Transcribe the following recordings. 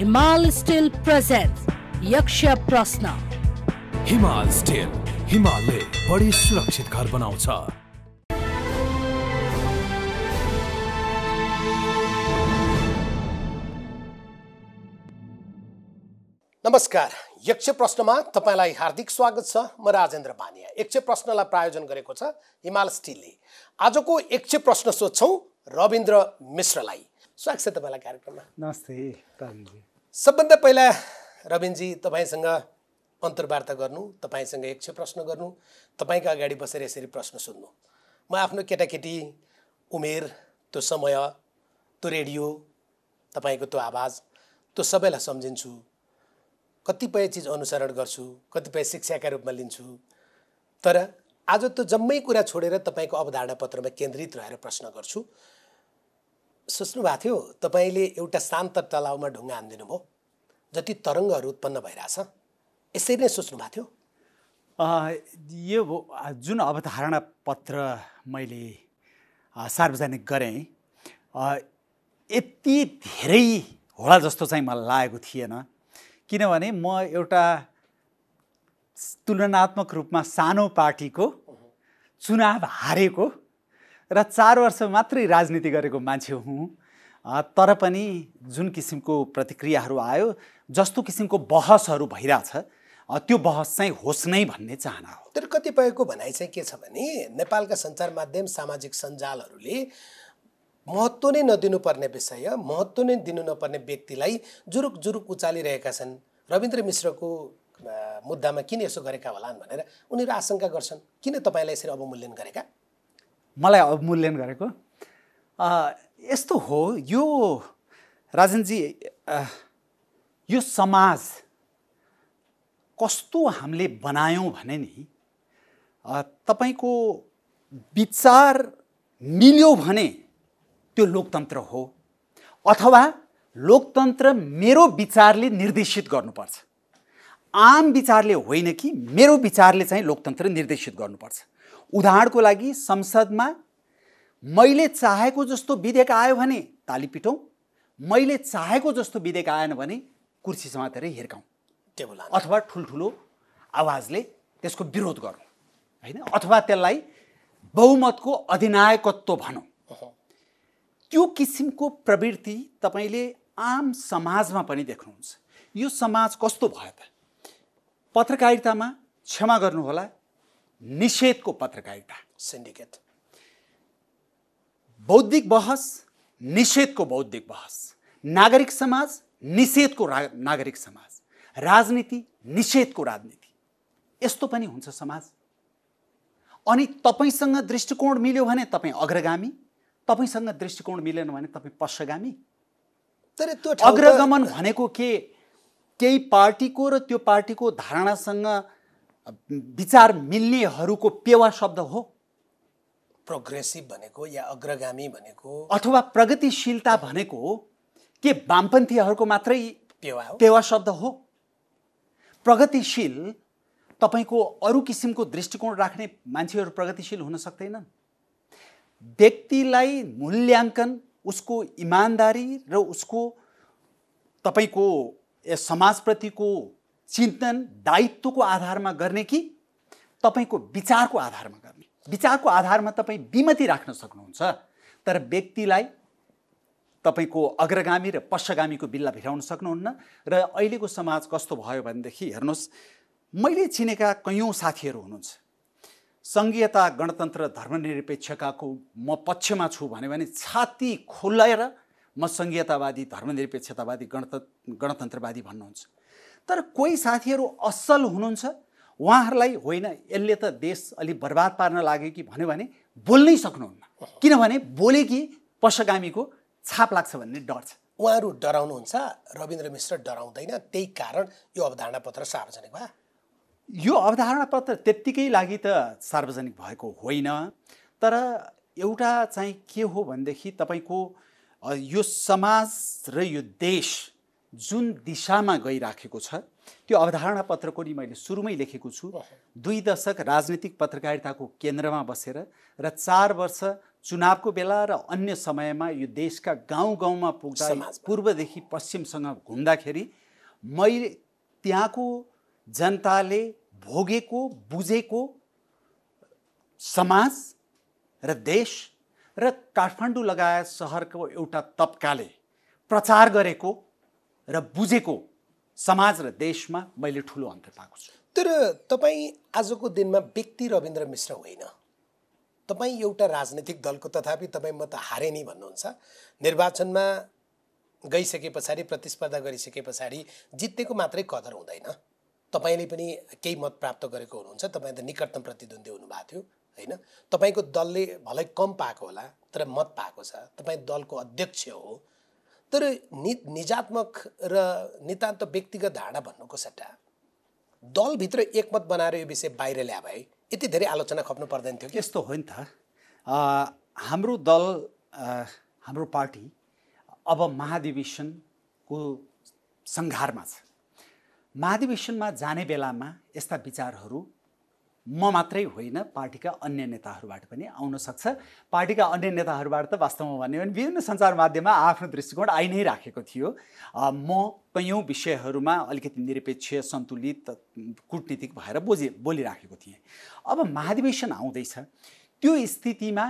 हिमाल still present यक्ष प्रश्न हिमाल स्टिल हिमालले बढी सुरक्षित घर बनाउँछ नमस्कार यक्ष प्रश्नमा तपाईँलाई हार्दिक स्वागत छ म राजेन्द्र बानिया यक्ष प्रश्नलाई प्रायोजन गरेको छ हिमाल स्टिलले आजको यक्ष प्रश्न सोध्छौँ रविन्द्र मिश्रलाई स्वागत छ तपाईँलाई कार्यक्रममा नमस्ते सबभन्दा पहिला रविनजी तपाईँसँग अन्तर्वार्ता गर्नु तपाईँसँग एकछो प्रश्न गर्नु तपाईँको अगाडि बसेर यसरी प्रश्न सुन्नु म आफ्नो केटाकेटी उमेर त्यो समय त्यो रेडियो तपाईँको त्यो आवाज त्यो सबैलाई सम्झिन्छु कतिपय चिज अनुसरण गर्छु कतिपय शिक्षाका रूपमा लिन्छु तर आज त्यो जम्मै कुरा छोडेर तपाईँको अवधारणा पत्रमा केन्द्रित रहेर प्रश्न गर्छु सोच्नु भएको थियो तपाईँले एउटा शान्त तलाउमा ढुङ्गा हानिदिनु भयो जति तरङ्गहरू उत्पन्न भइरहेछ यसरी नै सोच्नु भएको थियो यो जुन अवधारणा पत्र मैले सार्वजनिक गरेँ यति धेरै होला जस्तो चाहिँ मलाई लागेको थिएन किनभने म एउटा तुलनात्मक रूपमा सानो पार्टीको चुनाव हारेको र चार वर्ष मात्रै राजनीति गरेको मान्छे हुँ तर पनि जुन किसिमको प्रतिक्रियाहरू आयो जस्तो किसिमको बहसहरू भइरहेछ त्यो बहस चाहिँ होस् नै भन्ने चाहना हो तर कतिपयको भनाइ चाहिँ के छ भने नेपालका सञ्चार माध्यम सामाजिक सञ्जालहरूले महत्त्व नै नदिनुपर्ने विषय महत्त्व नै दिनु नपर्ने व्यक्तिलाई जुरुक जुरुक उचालिरहेका छन् रविन्द्र मिश्रको मुद्दामा किन यसो गरेका होलान् भनेर उनीहरू आशंका गर्छन् किन तपाईँलाई यसरी अवमूल्यन गरेका मलाई अवमूल्यन गरेको यस्तो हो यो राजनजी यो समाज कस्तो हामीले बनायौँ भने नि तपाईँको विचार मिल्यो भने त्यो लोकतन्त्र हो अथवा लोकतन्त्र मेरो विचारले निर्देशित गर्नुपर्छ आम विचारले होइन कि मेरो विचारले चाहिँ लोकतन्त्र निर्देशित गर्नुपर्छ उदाहरणको लागि संसदमा मैले चाहेको जस्तो विधेयक आयो भने ताली पिटौँ मैले चाहेको जस्तो विधेयक आएन भने कुर्सी समातेर हिर्काउँ टेबल अथवा ठुल्ठुलो आवाजले त्यसको विरोध गरौँ होइन अथवा त्यसलाई बहुमतको अधिनायकत्व भनौँ त्यो किसिमको प्रवृत्ति तपाईँले आम समाजमा पनि देख्नुहुन्छ यो समाज कस्तो भयो त पत्रकारितामा क्षमा गर्नुहोला निषेधको पत्रकारिता सिन्डिकेट बौद्धिक बहस निषेधको बौद्धिक बहस नागरिक समाज निषेधको रा नागरिक समाज राजनीति निषेधको राजनीति यस्तो पनि हुन्छ समाज अनि तपाईँसँग दृष्टिकोण मिल्यो भने तपाईँ अग्रगामी तपाईँसँग दृष्टिकोण मिलेन भने तपाईँ पश्चगामी तर त्यो अग्रगमन भनेको के केही पार्टीको र त्यो पार्टीको धारणासँग विचार मिल्नेहरूको पेवा शब्द हो प्रोग्रेसिभ भनेको या अग्रगामी भनेको अथवा प्रगतिशीलता भनेको के वामपन्थीहरूको मात्रै पेवा हो पेवा शब्द हो प्रगतिशील तपाईँको अरू किसिमको दृष्टिकोण राख्ने मान्छेहरू प्रगतिशील हुन सक्दैनन् व्यक्तिलाई मूल्याङ्कन उसको इमान्दारी र उसको तपाईँको समाजप्रतिको चिन्तन दायित्वको आधारमा गर्ने कि तपाईँको विचारको आधारमा गर्ने विचारको आधारमा तपाईँ विमति राख्न सक्नुहुन्छ तर व्यक्तिलाई तपाईँको अग्रगामी र पश्चगामीको बिल्ला भिराउन सक्नुहुन्न र अहिलेको समाज कस्तो भयो भनेदेखि हेर्नुहोस् मैले चिनेका कैयौँ साथीहरू हुनुहुन्छ सङ्घीयता गणतन्त्र धर्मनिरपेक्षकाको म पक्षमा छु भन्यो भने छाती खुलाएर म सङ्घीयतावादी धर्मनिरपेक्षतावादी गणत गणतन्त्रवादी भन्नुहुन्छ तर कोही साथीहरू असल हुनुहुन्छ उहाँहरूलाई होइन यसले त देश अलिक बर्बाद पार्न लाग्यो कि भन्यो भने बोल्नै सक्नुहुन्न किनभने बोले कि पशगामीको छाप लाग्छ भन्ने डर छ उहाँहरू डराउनुहुन्छ रविन्द्र मिश्र डराउँदैन त्यही कारण यो अवधारणा पत्र सार्वजनिक भयो यो अवधारणा पत्र त्यत्तिकै लागि त सार्वजनिक भएको होइन तर एउटा चाहिँ के हो भनेदेखि तपाईँको यो समाज र यो देश जुन दिशामा गइराखेको छ त्यो अवधारणा पत्रको नि मैले सुरुमै लेखेको छु दुई दशक राजनीतिक पत्रकारिताको केन्द्रमा बसेर र चार वर्ष चुनावको बेला र अन्य समयमा यो देशका गाउँ गाउँमा पुग्दा पूर्वदेखि पश्चिमसँग घुम्दाखेरि मैले त्यहाँको जनताले भोगेको बुझेको समाज र देश र काठमाडौँ लगायत सहरको एउटा तबकाले प्रचार गरेको र बुझेको समाज र देशमा मैले ठुलो अन्तर पाएको छु तर तपाईँ आजको दिनमा व्यक्ति रविन्द्र मिश्र होइन तपाईँ एउटा राजनैतिक दलको तथापि तपाईँ म त हारे नि भन्नुहुन्छ निर्वाचनमा गइसके पछाडि प्रतिस्पर्धा गरिसके पछाडि जित्नेको मात्रै कदर हुँदैन तपाईँले पनि केही मत प्राप्त गरेको हुनुहुन्छ तपाईँ त निकटतम प्रतिद्वन्दी हुनुभएको थियो होइन तपाईँको दलले भलै कम पाएको होला तर मत पाएको छ तपाईँ दलको अध्यक्ष हो तर नि निजात्मक र नितान्त व्यक्तिगत धारणा भन्नुको सट्टा दलभित्र एकमत बनाएर यो विषय बाहिर ल्याए भए यति धेरै आलोचना खप्नु पर्दैन थियो यस्तो हो नि त हाम्रो दल हाम्रो पार्टी अब महाधिवेशनको सङ्घारमा छ महाधिवेशनमा जाने बेलामा यस्ता विचारहरू म मात्रै होइन पार्टीका अन्य नेताहरूबाट पनि आउन सक्छ पार्टीका अन्य नेताहरूबाट त वास्तवमा भन्यो भने विभिन्न सञ्चार माध्यममा आफ्नो दृष्टिकोण आइ नै राखेको थियो म कैयौँ विषयहरूमा अलिकति निरपेक्ष सन्तुलित कुटनीतिक भएर बोजे बोलिराखेको थिएँ अब महाधिवेशन आउँदैछ त्यो स्थितिमा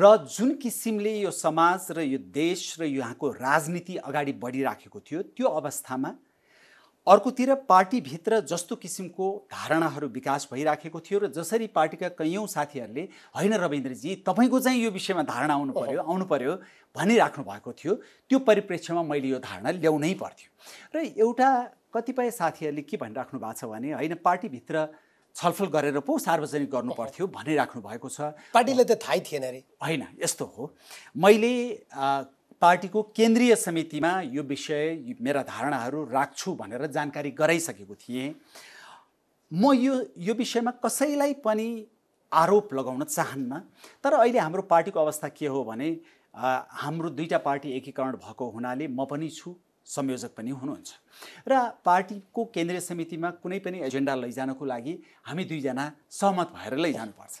र जुन किसिमले यो समाज र यो देश र यहाँको राजनीति अगाडि बढिराखेको थियो त्यो अवस्थामा अर्कोतिर पार्टीभित्र जस्तो किसिमको धारणाहरू विकास भइराखेको थियो र जसरी पार्टीका कैयौँ साथीहरूले होइन रविन्द्रजी तपाईँको चाहिँ यो विषयमा धारणा आउनु पर्यो आउनु पर्यो भनिराख्नु भएको थियो त्यो परिप्रेक्ष्यमा मैले यो धारणा ल्याउनै पर्थ्यो र एउटा कतिपय साथीहरूले के भनिराख्नु भएको छ भने होइन पार्टीभित्र छलफल गरेर पो सार्वजनिक गर्नु पर्थ्यो भनिराख्नु भएको छ पार्टीले त थाहै थिएन अरे होइन यस्तो हो मैले पार्टीको केन्द्रीय समितिमा यो विषय मेरा धारणाहरू राख्छु भनेर जानकारी गराइसकेको थिएँ म यो यो विषयमा कसैलाई पनि आरोप लगाउन चाहन्न तर अहिले हाम्रो पार्टीको अवस्था के हो भने हाम्रो दुईवटा पार्टी एकीकरण भएको हुनाले म पनि छु संयोजक पनि हुनुहुन्छ र पार्टीको केन्द्रीय समितिमा कुनै पनि एजेन्डा लैजानको लागि हामी दुईजना सहमत भएर लैजानुपर्छ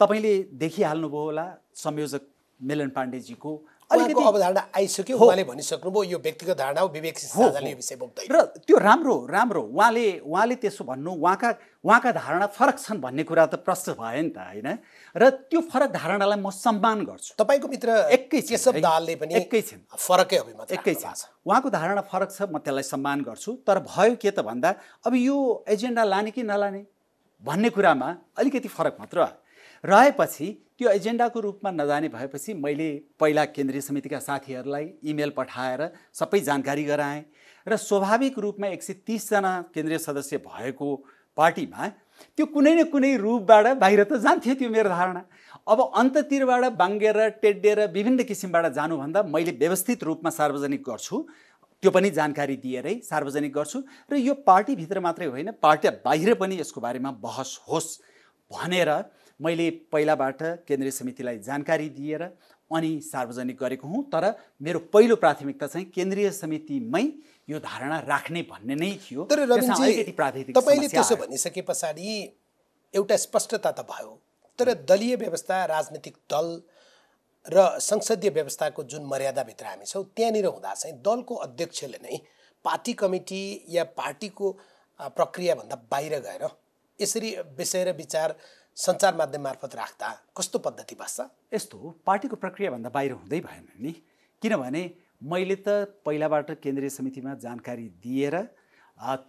तपाईँले देखिहाल्नुभयो होला संयोजक मिलन पाण्डेजीको अलिकति अवधारणा आइसक्यो उहाँले भनिसक्नुभयो यो व्यक्तिगत धारणा हो विवेक यो विषय बोक्दै र त्यो राम्रो राम्रो उहाँले उहाँले त्यसो भन्नु उहाँका उहाँका धारणा फरक छन् भन्ने कुरा त प्रश्न भयो नि त होइन र त्यो फरक धारणालाई म सम्मान गर्छु तपाईँको मित्र एकै केशव दालले पनि एकै छिन् फरकै अभिमत एकै छ उहाँको धारणा फरक छ म त्यसलाई सम्मान गर्छु तर भयो के त भन्दा अब यो एजेन्डा लाने कि नलाने भन्ने कुरामा अलिकति फरक मात्र रहेपछि त्यो एजेन्डाको रूपमा नजाने भएपछि मैले पहिला केन्द्रीय समितिका साथीहरूलाई इमेल पठाएर सबै जानकारी गराएँ र स्वाभाविक रूपमा एक सय तिसजना केन्द्रीय सदस्य भएको पार्टीमा त्यो कुनै न कुनै रूपबाट बाहिर त जान्थ्यो त्यो मेरो धारणा अब अन्ततिरबाट बाङ्गेर टेड्डेर विभिन्न किसिमबाट जानुभन्दा मैले व्यवस्थित रूपमा सार्वजनिक गर्छु त्यो पनि जानकारी दिएरै सार्वजनिक गर्छु र यो पार्टीभित्र मात्रै होइन पार्टी बाहिर पनि यसको बारेमा बहस होस् भनेर मैले पहिलाबाट केन्द्रीय समितिलाई जानकारी दिएर अनि सार्वजनिक गरेको हुँ तर मेरो पहिलो प्राथमिकता चाहिँ केन्द्रीय समितिमै यो धारणा राख्ने भन्ने नै थियो तर तपाईँले त्यसो भनिसके पछाडि एउटा स्पष्टता त भयो तर दलीय व्यवस्था राजनीतिक दल र संसदीय व्यवस्थाको जुन मर्यादाभित्र हामी छौँ त्यहाँनिर हुँदा चाहिँ दलको अध्यक्षले नै पार्टी कमिटी या पार्टीको प्रक्रियाभन्दा बाहिर गएर यसरी विषय र विचार सञ्चार माध्यम मार्फत राख्दा कस्तो पद्धति बस्छ यस्तो हो पार्टीको प्रक्रियाभन्दा बाहिर हुँदै भएन नि किनभने मैले त पहिलाबाट केन्द्रीय समितिमा जानकारी दिएर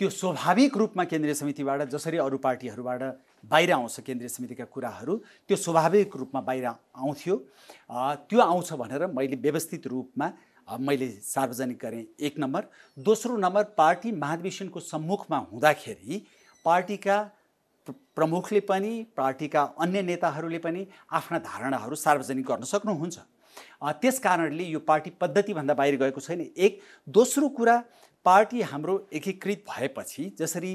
त्यो स्वाभाविक रूपमा केन्द्रीय समितिबाट जसरी अरू पार्टीहरूबाट बाहिर आउँछ केन्द्रीय समितिका कुराहरू त्यो स्वाभाविक रूपमा बाहिर आउँथ्यो त्यो आउँछ भनेर मैले व्यवस्थित रूपमा मैले सार्वजनिक गरेँ एक नम्बर दोस्रो नम्बर पार्टी महाधिवेशनको सम्मुखमा हुँदाखेरि पार्टीका प्रमुखले पनि पार्टीका अन्य नेताहरूले पनि आफ्ना धारणाहरू सार्वजनिक गर्न सक्नुहुन्छ त्यस कारणले यो पार्टी पद्धतिभन्दा बाहिर गएको छैन एक दोस्रो कुरा पार्टी हाम्रो एकीकृत भएपछि जसरी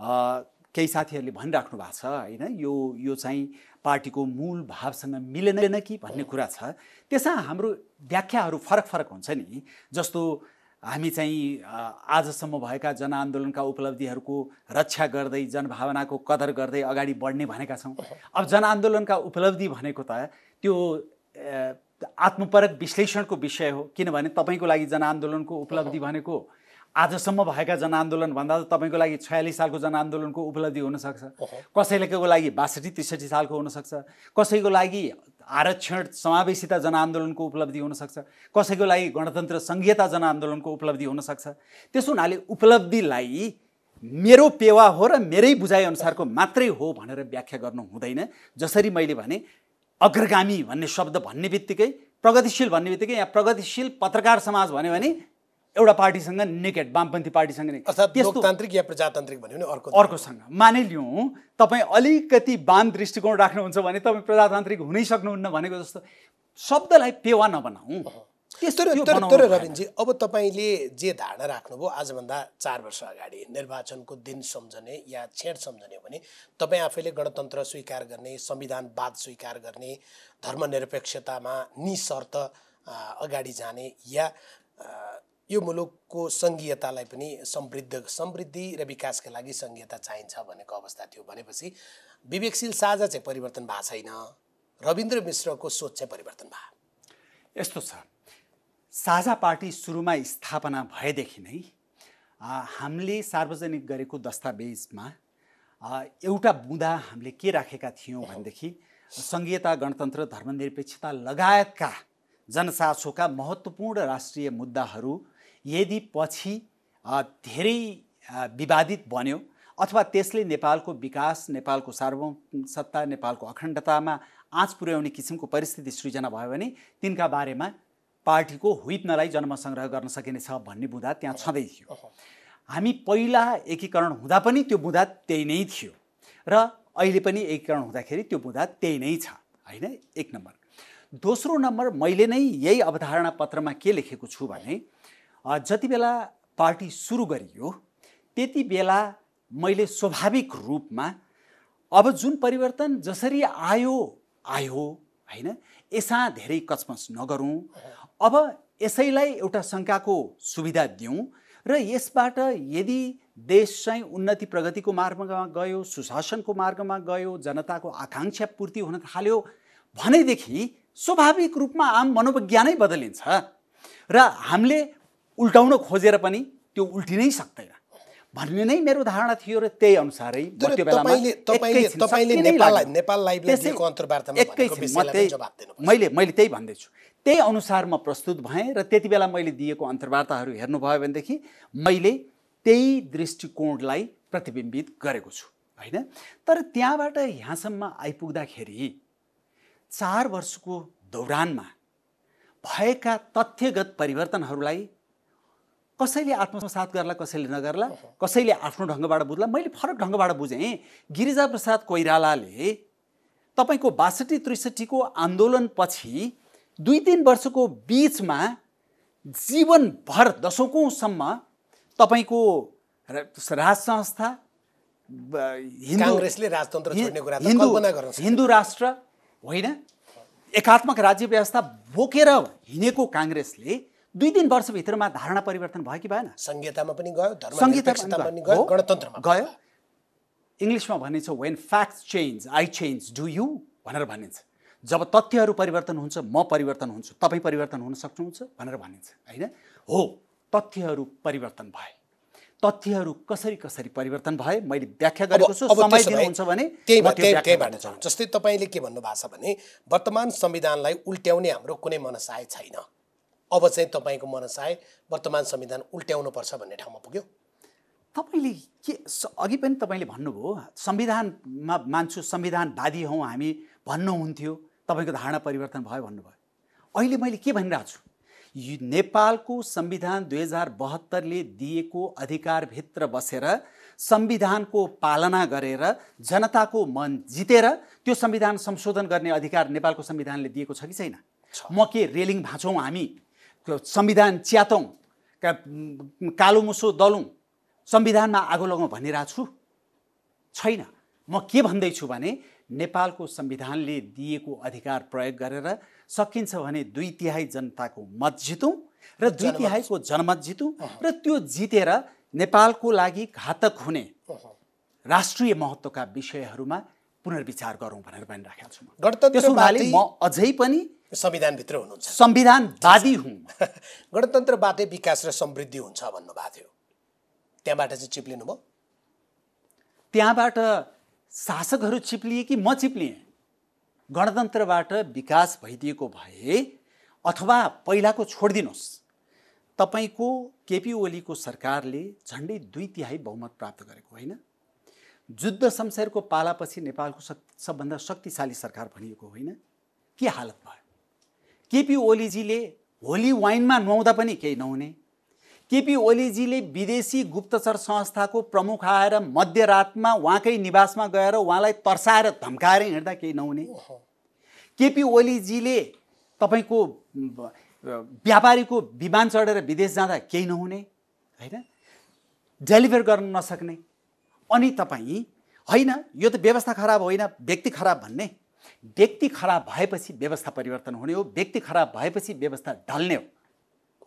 केही साथीहरूले भनिराख्नु भएको छ होइन यो यो चाहिँ पार्टीको मूल भावसँग मिलेन कि भन्ने कुरा छ त्यसमा हाम्रो व्याख्याहरू फरक फरक हुन्छ नि जस्तो हामी चाहिँ आजसम्म भएका जनआन्दोलनका उपलब्धिहरूको रक्षा गर्दै जनभावनाको कदर गर्दै अगाडि बढ्ने भनेका छौँ अब जनआन्दोलनका उपलब्धि भनेको त त्यो आत्मपरक विश्लेषणको विषय हो किनभने तपाईँको लागि जनआन्दोलनको उपलब्धि भनेको आजसम्म भएका जनआन्दोलन भन्दा त तपाईँको लागि छयालिस सालको जनआन्दोलनको उपलब्धि हुनसक्छ कसैको लागि बासठी त्रिसठी सालको हुनसक्छ कसैको लागि आरक्षण समावेशिता जनआन्दोलनको उपलब्धि हुनसक्छ कसैको लागि गणतन्त्र सङ्घीयता जनआन्दोलनको उपलब्धि हुनसक्छ त्यस हुनाले उपलब्धिलाई मेरो पेवा हो र मेरै बुझाइअनुसारको मात्रै हो भनेर व्याख्या गर्नु हुँदैन जसरी मैले भने अग्रगामी भन्ने शब्द भन्ने बित्तिकै प्रगतिशील भन्ने बित्तिकै यहाँ प्रगतिशील पत्रकार समाज भन्यो भने एउटा पार्टीसँग नेकेट वामपन्थी पार्टीसँग लोकतान्त्रिक या प्रजातान्त्रिक भन्यो भने अर्को अर्कोसँग मानिलिउँ तपाईँ अलिकति वाम दृष्टिकोण राख्नुहुन्छ भने तपाईँ प्रजातान्त्रिक हुनै सक्नुहुन्न भनेको जस्तो शब्दलाई पेवा नबनाऊ तर रविनजी अब तपाईँले जे धारणा राख्नुभयो आजभन्दा चार वर्ष अगाडि निर्वाचनको दिन सम्झने या छेड सम्झने हो भने तपाईँ आफैले गणतन्त्र स्वीकार गर्ने संविधानवाद स्वीकार गर्ने धर्मनिरपेक्षतामा निशर्त अगाडि जाने या यो मुलुकको सङ्घीयतालाई पनि समृद्ध समृद्धि र विकासका लागि सङ्घीयता चाहिन्छ भनेको अवस्था थियो भनेपछि विवेकशील साझा चाहिँ परिवर्तन भएको छैन रविन्द्र मिश्रको सोच चाहिँ परिवर्तन भयो यस्तो छ साझा पार्टी सुरुमा स्थापना भएदेखि नै हामीले सार्वजनिक गरेको दस्तावेजमा एउटा बुँदा हामीले के राखेका थियौँ भनेदेखि सङ्घीयता गणतन्त्र धर्मनिरपेक्षता लगायतका जनसासोका महत्त्वपूर्ण राष्ट्रिय मुद्दाहरू यदि पछि धेरै विवादित बन्यो अथवा त्यसले नेपालको विकास नेपालको सार्वभौम सत्ता नेपालको अखण्डतामा आँच पुर्याउने किसिमको परिस्थिति सृजना भयो भने तिनका बारेमा पार्टीको हुइपनलाई जनमसङ्ग्रह गर्न सकिनेछ भन्ने बुँदा त्यहाँ छँदै थियो हामी पहिला एकीकरण हुँदा पनि त्यो बुँदा त्यही नै थियो र अहिले पनि एकीकरण हुँदाखेरि त्यो बुँदा त्यही नै छ होइन एक नम्बर दोस्रो नम्बर मैले नै यही अवधारणा पत्रमा के लेखेको छु भने जति बेला पार्टी सुरु गरियो त्यति बेला मैले स्वाभाविक रूपमा अब जुन परिवर्तन जसरी आयो आयो होइन यसा धेरै कचमच नगरौँ अब यसैलाई एउटा शङ्काको सुविधा दिउँ र यसबाट यदि देश चाहिँ उन्नति प्रगतिको मार्गमा गयो सुशासनको मार्गमा गयो जनताको आकाङ्क्षा पूर्ति हुन थाल्यो भनेदेखि स्वाभाविक रूपमा आम मनोविज्ञानै बदलिन्छ र हामीले उल्टाउन खोजेर पनि त्यो उल्टिनै सक्दैन भन्ने नै मेरो धारणा थियो र त्यही अनुसारै त्यो मैले मैले त्यही भन्दैछु त्यही अनुसार म प्रस्तुत भएँ र त्यति बेला मैले दिएको अन्तर्वार्ताहरू हेर्नुभयो भनेदेखि मैले त्यही दृष्टिकोणलाई प्रतिबिम्बित गरेको छु होइन तर त्यहाँबाट यहाँसम्म आइपुग्दाखेरि चार वर्षको दौरानमा भएका तथ्यगत परिवर्तनहरूलाई कसैले आत्मसात गर्ला कसैले नगर्ला कसैले आफ्नो ढङ्गबाट बुझ्ला मैले फरक ढङ्गबाट बुझेँ गिरिजाप्रसाद कोइरालाले तपाईँको बासठी त्रिसठीको आन्दोलनपछि दुई तिन वर्षको बिचमा जीवनभर दशकौँसम्म तपाईँको राज संस्था हिन्दू राष्ट्र होइन एकात्मक राज्य व्यवस्था बोकेर हिँडेको काङ्ग्रेसले दुई तिन वर्षभित्रमा धारणा परिवर्तन भयो कि भएन संहितामा पनि गयो संहितामा पनि गयो गणतन्त्रमा गयो इङ्ग्लिसमा भनिन्छ when fact change I change do you भनेर भनिन्छ जब तथ्यहरू परिवर्तन हुन्छ म परिवर्तन हुन्छु तपाईँ परिवर्तन हुन सक्नुहुन्छ भनेर भनिन्छ होइन हो तथ्यहरू परिवर्तन भए तथ्यहरू कसरी कसरी परिवर्तन भए मैले व्याख्या गरेको छु समय दिनुहुन्छ भने जस्तै तपाईँले के भन्नुभएको छ भने वर्तमान संविधानलाई उल्ट्याउने हाम्रो कुनै मनसाय छैन अब चाहिँ तपाईँको मनसाय वर्तमान संविधान उल्ट्याउनुपर्छ भन्ने ठाउँमा पुग्यो तपाईँले के अघि पनि तपाईँले भन्नुभयो संविधानमा मान्छु संविधानवादी हौँ हामी भन्नुहुन्थ्यो तपाईँको धारणा परिवर्तन भयो भन्नुभयो अहिले मैले के भनिरहेको छु नेपालको संविधान दुई हजार बहत्तरले दिएको अधिकारभित्र बसेर संविधानको पालना गरेर जनताको मन जितेर त्यो संविधान संशोधन गर्ने अधिकार नेपालको संविधानले दिएको छ कि छैन म के रेलिङ भाँचौँ हामी संविधान च्यातौँ का कालो मुसो दलौँ संविधानमा आगो लगाउँ भनिरहेको छु छैन म के भन्दैछु भने नेपालको संविधानले दिएको अधिकार प्रयोग गरेर सकिन्छ भने दुई तिहाई जनताको मत जितौँ र दुई तिहाईको जनमत जितौँ र त्यो जितेर नेपालको लागि घातक हुने राष्ट्रिय महत्त्वका विषयहरूमा पुनर्विचार गरौँ भनेर भनिराखेको छु त्यसो हुनाले म अझै पनि संविधानभित्र हुनुहुन्छ संविधानवादी हुँ गणतन्त्रबाटै विकास र समृद्धि हुन्छ भन्नुभएको थियो त्यहाँबाट चाहिँ चिप्लिनु भयो त्यहाँबाट शासकहरू चिप्लिए कि म चिप्लिएँ गणतन्त्रबाट विकास भइदिएको भए अथवा पहिलाको छोडिदिनुहोस् तपाईँको केपी ओलीको सरकारले झन्डै दुई तिहाई बहुमत प्राप्त गरेको होइन जुद्ध शमशेरको पालापछि नेपालको सबभन्दा शक्तिशाली सरकार भनिएको होइन के हालत भयो केपी ओलीजीले होली वाइनमा नुहाउँदा पनि केही नहुने केपी ओलीजीले विदेशी गुप्तचर संस्थाको प्रमुख आएर मध्यरातमा उहाँकै निवासमा गएर उहाँलाई तर्साएर धम्काएर हिँड्दा केही नहुने केपी ओलीजीले तपाईँको व्यापारीको विमान चढेर विदेश जाँदा केही नहुने होइन डेलिभर गर्न नसक्ने अनि तपाईँ होइन यो त व्यवस्था खराब होइन व्यक्ति खराब भन्ने व्यक्ति खराब भएपछि व्यवस्था परिवर्तन हुने हो व्यक्ति खराब भएपछि व्यवस्था ढल्ने हो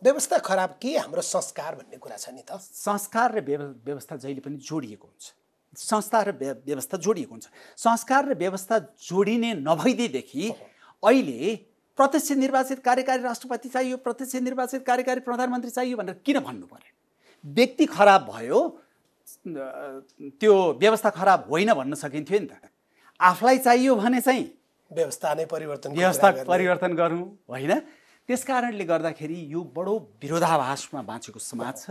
व्यवस्था खराब के हाम्रो संस्कार भन्ने कुरा छ नि त संस्कार र व्यवस्था जहिले पनि जोडिएको हुन्छ संस्कार र व्यवस्था जोडिएको हुन्छ संस्कार र व्यवस्था जोडिने नभइदिएदेखि अहिले प्रत्यक्ष निर्वाचित कार्यकारी राष्ट्रपति चाहियो प्रत्यक्ष निर्वाचित कार्यकारी प्रधानमन्त्री चाहियो भनेर किन भन्नु पऱ्यो व्यक्ति खराब भयो त्यो व्यवस्था खराब होइन भन्न सकिन्थ्यो नि त आफूलाई चाहियो भने चाहिँ व्यवस्था नै परिवर्तन व्यवस्था परिवर्तन गरौँ होइन त्यस कारणले गर्दाखेरि यो बडो विरोधाभासमा बाँचेको समाज छ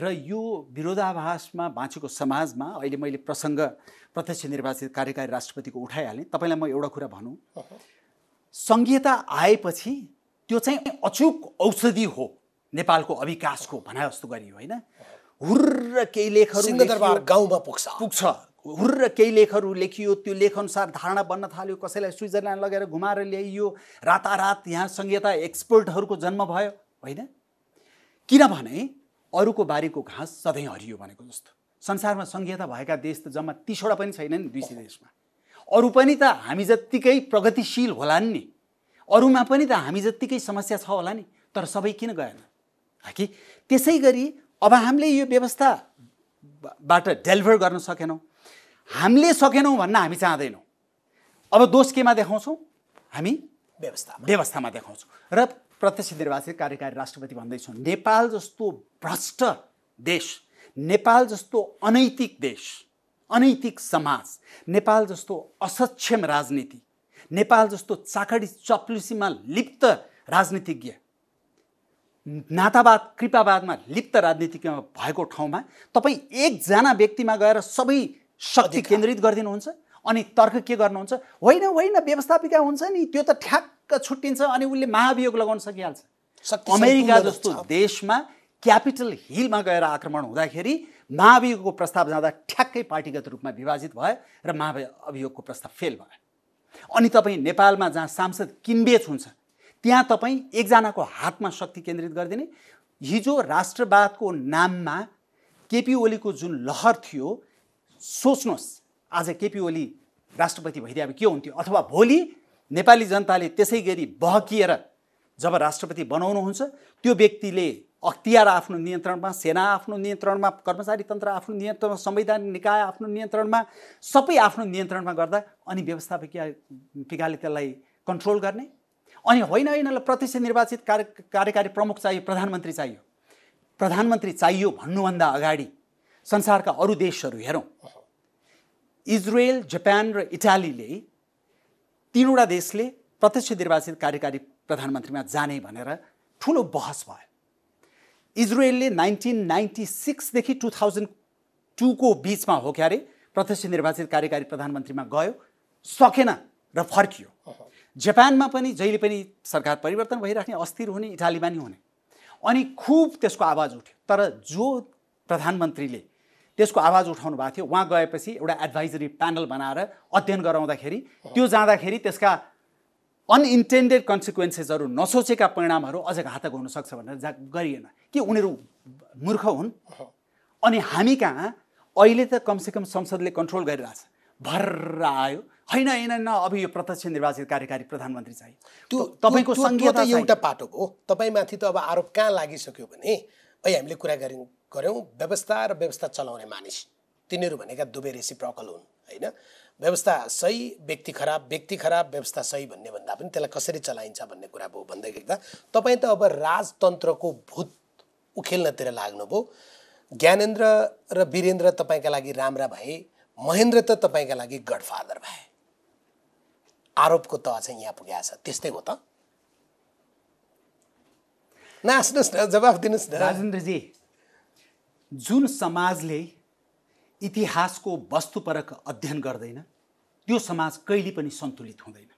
र यो विरोधाभासमा बाँचेको समाजमा अहिले मैले प्रसङ्ग प्रत्यक्ष निर्वाचित कार्यकारी राष्ट्रपतिको उठाइहालेँ तपाईँलाई म एउटा कुरा भनौँ सङ्घीयता आएपछि त्यो चाहिँ अचुक औषधि हो नेपालको अविकासको भने जस्तो गरियो होइन हुर्र केही लेखहरू गाउँमा पुग्छ पुग्छ हुर्र केही लेखहरू लेखियो त्यो लेखअनुसार धारणा बन्न थाल्यो कसैलाई स्विजरल्यान्ड लगेर घुमाएर ल्याइयो रातारात यहाँ सङ्घीयता एक्सपर्टहरूको जन्म भयो होइन किनभने अरूको बारीको घाँस सधैँ हरियो भनेको जस्तो संसारमा सङ्घीयता भएका देश त जम्मा तिसवटा पनि छैनन् दुई सय देशमा अरू पनि त हामी जत्तिकै प्रगतिशील होला नि अरूमा पनि त हामी जत्तिकै समस्या छ होला नि तर सबै किन गएन कि त्यसै गरी अब हामीले यो व्यवस्थाबाट डेलिभर गर्न सकेनौँ हामीले सकेनौँ भन्न हामी चाहँदैनौँ अब दोष केमा देखाउँछौँ हामी व्यवस्था व्यवस्थामा देखाउँछौँ र प्रत्यक्ष निर्वाचित कार्यकारी राष्ट्रपति भन्दैछौँ नेपाल जस्तो भ्रष्ट देश नेपाल जस्तो अनैतिक देश अनैतिक समाज नेपाल जस्तो असक्षम राजनीति नेपाल जस्तो चाकडी चप्लुसीमा लिप्त राजनीतिज्ञ नातावाद कृपावादमा लिप्त राजनीतिज्ञ भएको ठाउँमा तपाईँ एकजना व्यक्तिमा गएर सबै शक्ति केन्द्रित गरिदिनुहुन्छ अनि तर्क के गर्नुहुन्छ होइन होइन व्यवस्थापिका हुन्छ नि त्यो त ठ्याक्क छुट्टिन्छ अनि उसले महाभियोग लगाउन सकिहाल्छ अमेरिका जस्तो देशमा क्यापिटल हिलमा गएर आक्रमण हुँदाखेरि महाभियोगको प्रस्ताव जाँदा ठ्याक्कै पार्टीगत रूपमा विभाजित भयो र महाभियोगको प्रस्ताव फेल भयो अनि तपाईँ नेपालमा जहाँ सांसद किनबेच हुन्छ त्यहाँ तपाईँ एकजनाको हातमा शक्ति केन्द्रित गरिदिने हिजो राष्ट्रवादको नाममा केपी ओलीको जुन लहर थियो सोच्नुहोस् आज केपी ओली राष्ट्रपति भइदियो अब के हुन्थ्यो अथवा भोलि नेपाली जनताले त्यसै गरी बहकिएर जब राष्ट्रपति बनाउनुहुन्छ त्यो व्यक्तिले अख्तियार आफ्नो नियन्त्रणमा सेना आफ्नो नियन्त्रणमा कर्मचारी तन्त्र आफ्नो नियन्त्रणमा संवैधानिक निकाय आफ्नो नियन्त्रणमा सबै आफ्नो नियन्त्रणमा गर्दा अनि पिकाले त्यसलाई कन्ट्रोल गर्ने अनि होइन होइन प्रत्यक्ष निर्वाचित कार्य कार्यकारी प्रमुख चाहियो प्रधानमन्त्री चाहियो प्रधानमन्त्री चाहियो भन्नुभन्दा अगाडि संसारका अरू देशहरू हेरौँ इजरायल जापान र इटालीले तिनवटा देशले प्रत्यक्ष निर्वाचित कार्यकारी प्रधानमन्त्रीमा जाने भनेर ठुलो बहस भयो इजरायलले नाइन्टिन नाइन्टी सिक्सदेखि टु थाउजन्ड टूको बिचमा हो क्या प्रत्यक्ष निर्वाचित कार्यकारी प्रधानमन्त्रीमा गयो सकेन र फर्कियो जापानमा पनि जहिले पनि सरकार परिवर्तन भइराख्ने अस्थिर हुने इटालीमा नि हुने अनि खुब त्यसको आवाज उठ्यो तर जो प्रधानमन्त्रीले त्यसको आवाज उठाउनु भएको थियो उहाँ गएपछि एउटा एडभाइजरी प्यानल बनाएर अध्ययन गराउँदाखेरि त्यो जाँदाखेरि त्यसका अनइन्टेन्डेड कन्सिक्वेन्सेसहरू नसोचेका परिणामहरू अझ घातक हुनसक्छ भनेर जा गरिएन कि उनीहरू मूर्ख हुन् अनि हामी कहाँ अहिले त कमसेकम संसदले कन्ट्रोल गरिरहेछ भर्र आयो होइन होइन न अब यो प्रत्यक्ष निर्वाचित कार्यकारी प्रधानमन्त्री चाहिँ त्यो तपाईँको सङ्घीय एउटा पाटो हो तपाईँमाथि त अब आरोप कहाँ लागिसक्यो भने अहिले हामीले कुरा गऱ्यौँ गऱ्यौँ व्यवस्था र व्यवस्था चलाउने मानिस तिनीहरू भनेका दुवै रेसी प्रकल हुन् होइन व्यवस्था सही व्यक्ति खराब व्यक्ति खराब व्यवस्था सही भन्ने भन्दा पनि त्यसलाई कसरी चलाइन्छ भन्ने कुरा भयो भन्दै गर्दा तपाईँ त अब राजतन्त्रको भूत उखेल्नतिर लाग्नुभयो ज्ञानेन्द्र र वीरेन्द्र तपाईँका लागि राम्रा भए महेन्द्र त तपाईँका लागि गडफादर भए आरोपको त अझ यहाँ पुगेको छ त्यस्तै हो त नाच्नुहोस् न जवाफ दिनुहोस् न राजेन्द्रजी जुन समाजले इतिहासको वस्तुपरक अध्ययन गर्दैन त्यो समाज कहिले पनि सन्तुलित हुँदैन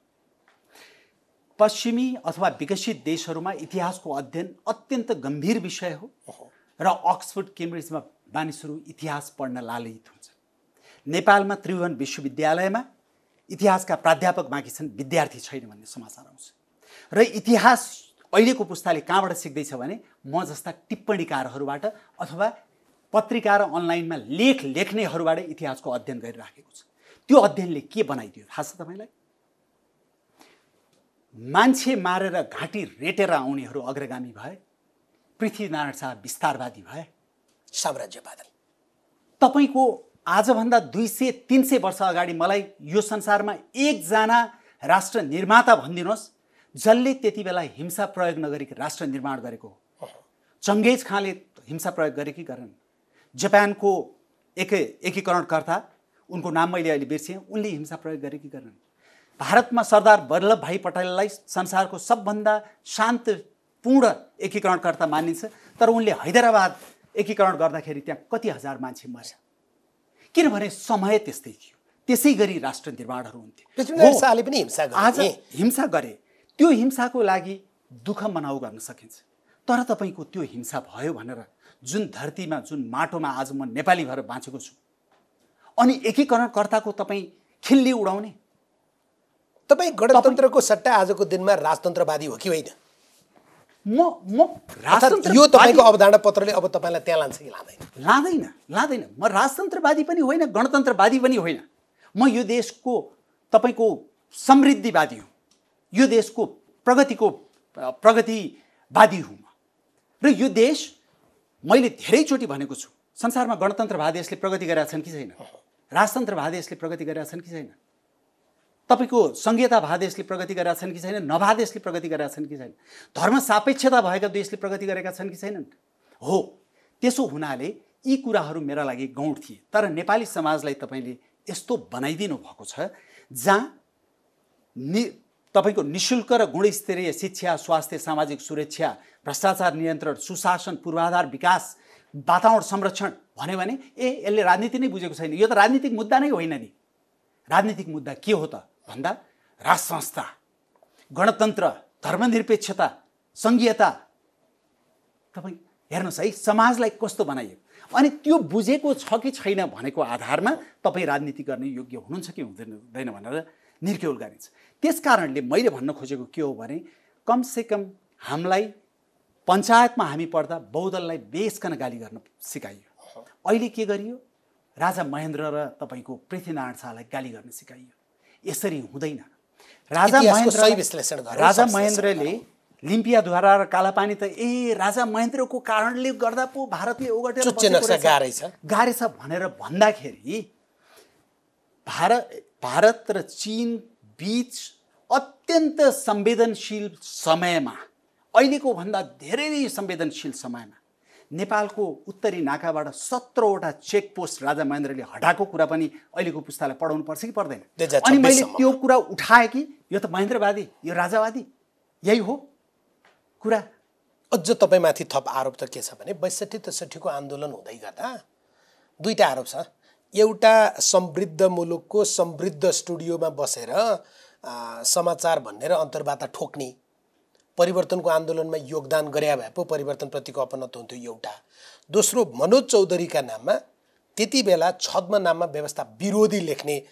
पश्चिमी अथवा विकसित देशहरूमा इतिहासको अध्ययन अत्यन्त गम्भीर विषय हो र अक्सफोर्ड केम्ब्रिजमा मानिसहरू इतिहास पढ्न लालयित हुन्छन् नेपालमा त्रिभुवन विश्वविद्यालयमा इतिहासका प्राध्यापक बाँकी छन् विद्यार्थी छैन भन्ने समाचार आउँछ र इतिहास अहिलेको पुस्ताले कहाँबाट सिक्दैछ भने म जस्ता टिप्पणीकारहरूबाट अथवा पत्रिका र अनलाइनमा लेख लेख्नेहरूबाट इतिहासको अध्ययन गरिराखेको छ त्यो अध्ययनले के बनाइदियो थाहा छ तपाईँलाई मान्छे मारेर घाँटी रेटेर आउनेहरू अग्रगामी भए पृथ्वीनारायण शाह विस्तारवादी भए साम्राज्यवादी तपाईँको आजभन्दा दुई सय तिन सय वर्ष अगाडि मलाई यो संसारमा एकजना राष्ट्र निर्माता भनिदिनुहोस् जसले त्यति बेला हिंसा प्रयोग नगरिक राष्ट्र निर्माण गरेको हो चङ्गेज खाँले हिंसा प्रयोग गरे कि गरेन जापानको एक एकीकरणकर्ता उनको नाम मैले अहिले बिर्सेँ उनले हिंसा प्रयोग गरे कि गरेनन् भारतमा सरदार वल्लभ भाइ पटेललाई संसारको सबभन्दा शान्तपूर्ण एकीकरणकर्ता मानिन्छ तर उनले हैदराबाद एकीकरण गर्दाखेरि त्यहाँ कति हजार मान्छे मर्छ किनभने समय त्यस्तै थियो त्यसै गरी राष्ट्र निर्माणहरू हुन्थ्यो आज हिंसा गरे त्यो हिंसाको लागि दुःख मनाउ गर्न सकिन्छ तर तपाईँको त्यो हिंसा भयो भनेर जुन धरतीमा जुन माटोमा आज म नेपाली भएर बाँचेको छु अनि एकीकरणकर्ताको तपाईँ खिल्ली उडाउने तपाईँ गणतन्त्रको सट्टा आजको दिनमा राजतन्त्रवादी हो कि होइन म म राजतन्त्र यो तपाईँको अवधारणा पत्रले अब तपाईँलाई त्यहाँ लान्छ कि लाँदैन लाँदैन लाँदैन म राजतन्त्रवादी पनि होइन गणतन्त्रवादी पनि होइन म यो देशको तपाईँको समृद्धिवादी हो यो देशको प्रगतिको प्रगतिवादी हुँ र यो देश मैले धेरैचोटि भनेको छु संसारमा गणतन्त्रवाद देशले प्रगति गरेका छन् कि छैन राजतन्त्रवाद देशले प्रगति गरेका छन् कि छैन तपाईँको सङ्घीयता देशले प्रगति गरेका छन् कि छैनन् देशले प्रगति गरेका छन् कि छैन धर्म सापेक्षता भएका देशले प्रगति गरेका छन् कि छैनन् हो त्यसो हुनाले यी कुराहरू मेरा लागि गौँ थिए तर नेपाली समाजलाई तपाईँले यस्तो बनाइदिनु भएको छ जहाँ तपाईँको निशुल्क र गुणस्तरीय शिक्षा स्वास्थ्य सामाजिक सुरक्षा भ्रष्टाचार नियन्त्रण सुशासन पूर्वाधार विकास वातावरण संरक्षण भन्यो भने ए यसले राजनीति नै बुझेको छैन यो त राजनीतिक मुद्दा नै होइन नि राजनीतिक मुद्दा के हो त भन्दा राज संस्था गणतन्त्र धर्मनिरपेक्षता सङ्घीयता तपाईँ हेर्नुहोस् है समाजलाई कस्तो बनाइयो अनि त्यो बुझेको छ कि छैन भनेको आधारमा तपाईँ राजनीति गर्ने योग्य हुनुहुन्छ कि हुँदैन हुँदैन भनेर निर्क्यौल गरिन्छ त्यस कारणले मैले भन्न खोजेको के हो भने कमसेकम हामीलाई पञ्चायतमा हामी पढ्दा बौद्धललाई बेसकन गाली गर्न सिकाइयो अहिले के गरियो राजा महेन्द्र र तपाईँको पृथ्वीनारायण शाहलाई गाली गर्न सिकाइयो यसरी हुँदैन राजा महेन्द्र राजा महेन्द्रले लिम्पियाद्वारा र कालापानी त ए राजा महेन्द्रको कारणले गर्दा पो भारतले ओगटेर गाह्रै छ भनेर भन्दाखेरि भारत भारत र चिन बिच अत्यन्त संवेदनशील समयमा अहिलेको भन्दा धेरै नै संवेदनशील समयमा नेपालको उत्तरी नाकाबाट सत्रवटा चेकपोस्ट राजा महेन्द्रले हटाएको कुरा पनि अहिलेको पुस्तालाई पढाउनु पर्छ कि पर्दैन अनि मैले त्यो कुरा उठाएँ कि यो त महेन्द्रवादी यो राजावादी यही हो कुरा अझ तपाईँमाथि थप आरोप त के छ भने बैसठी त्रिसठीको आन्दोलन हुँदै गर्दा दुईवटा आरोप छ एउटा समृद्ध मुलुकको समृद्ध स्टुडियोमा बसेर समाचार भनेर अन्तर्वार्ता ठोक्ने परिवर्तनको आन्दोलनमा योगदान गरे भए पो परिवर्तनप्रतिको अपनत्व हुन्थ्यो एउटा दोस्रो मनोज चौधरीका नाममा त्यति बेला छद्म नाममा व्यवस्था विरोधी लेख्ने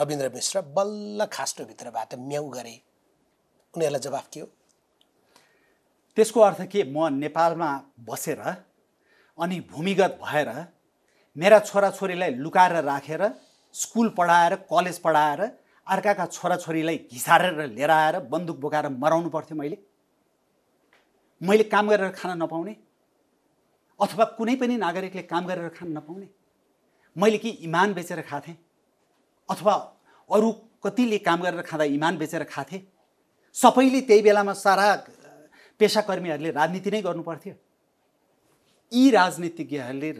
रविन्द्र मिश्र बल्ल खास्टोभित्रबाट म्याउ गरे उनीहरूलाई जवाफ के हो त्यसको अर्थ के म नेपालमा बसेर अनि भूमिगत भएर मेरा छोराछोरीलाई लुकाएर राखेर रा, स्कुल पढाएर कलेज पढाएर अर्काका छोराछोरीलाई घिसारेर लिएर आएर बन्दुक बोकाएर मराउनु पर्थ्यो मैले मैले काम गरेर खान नपाउने अथवा कुनै पनि नागरिकले काम गरेर खान नपाउने मैले कि इमान बेचेर खाथेँ अथवा अरू कतिले काम गरेर खाँदा इमान बेचेर खाथेँ सबैले त्यही बेलामा सारा पेसाकर्मीहरूले राजनीति नै गर्नुपर्थ्यो यी राजनीतिज्ञहरूले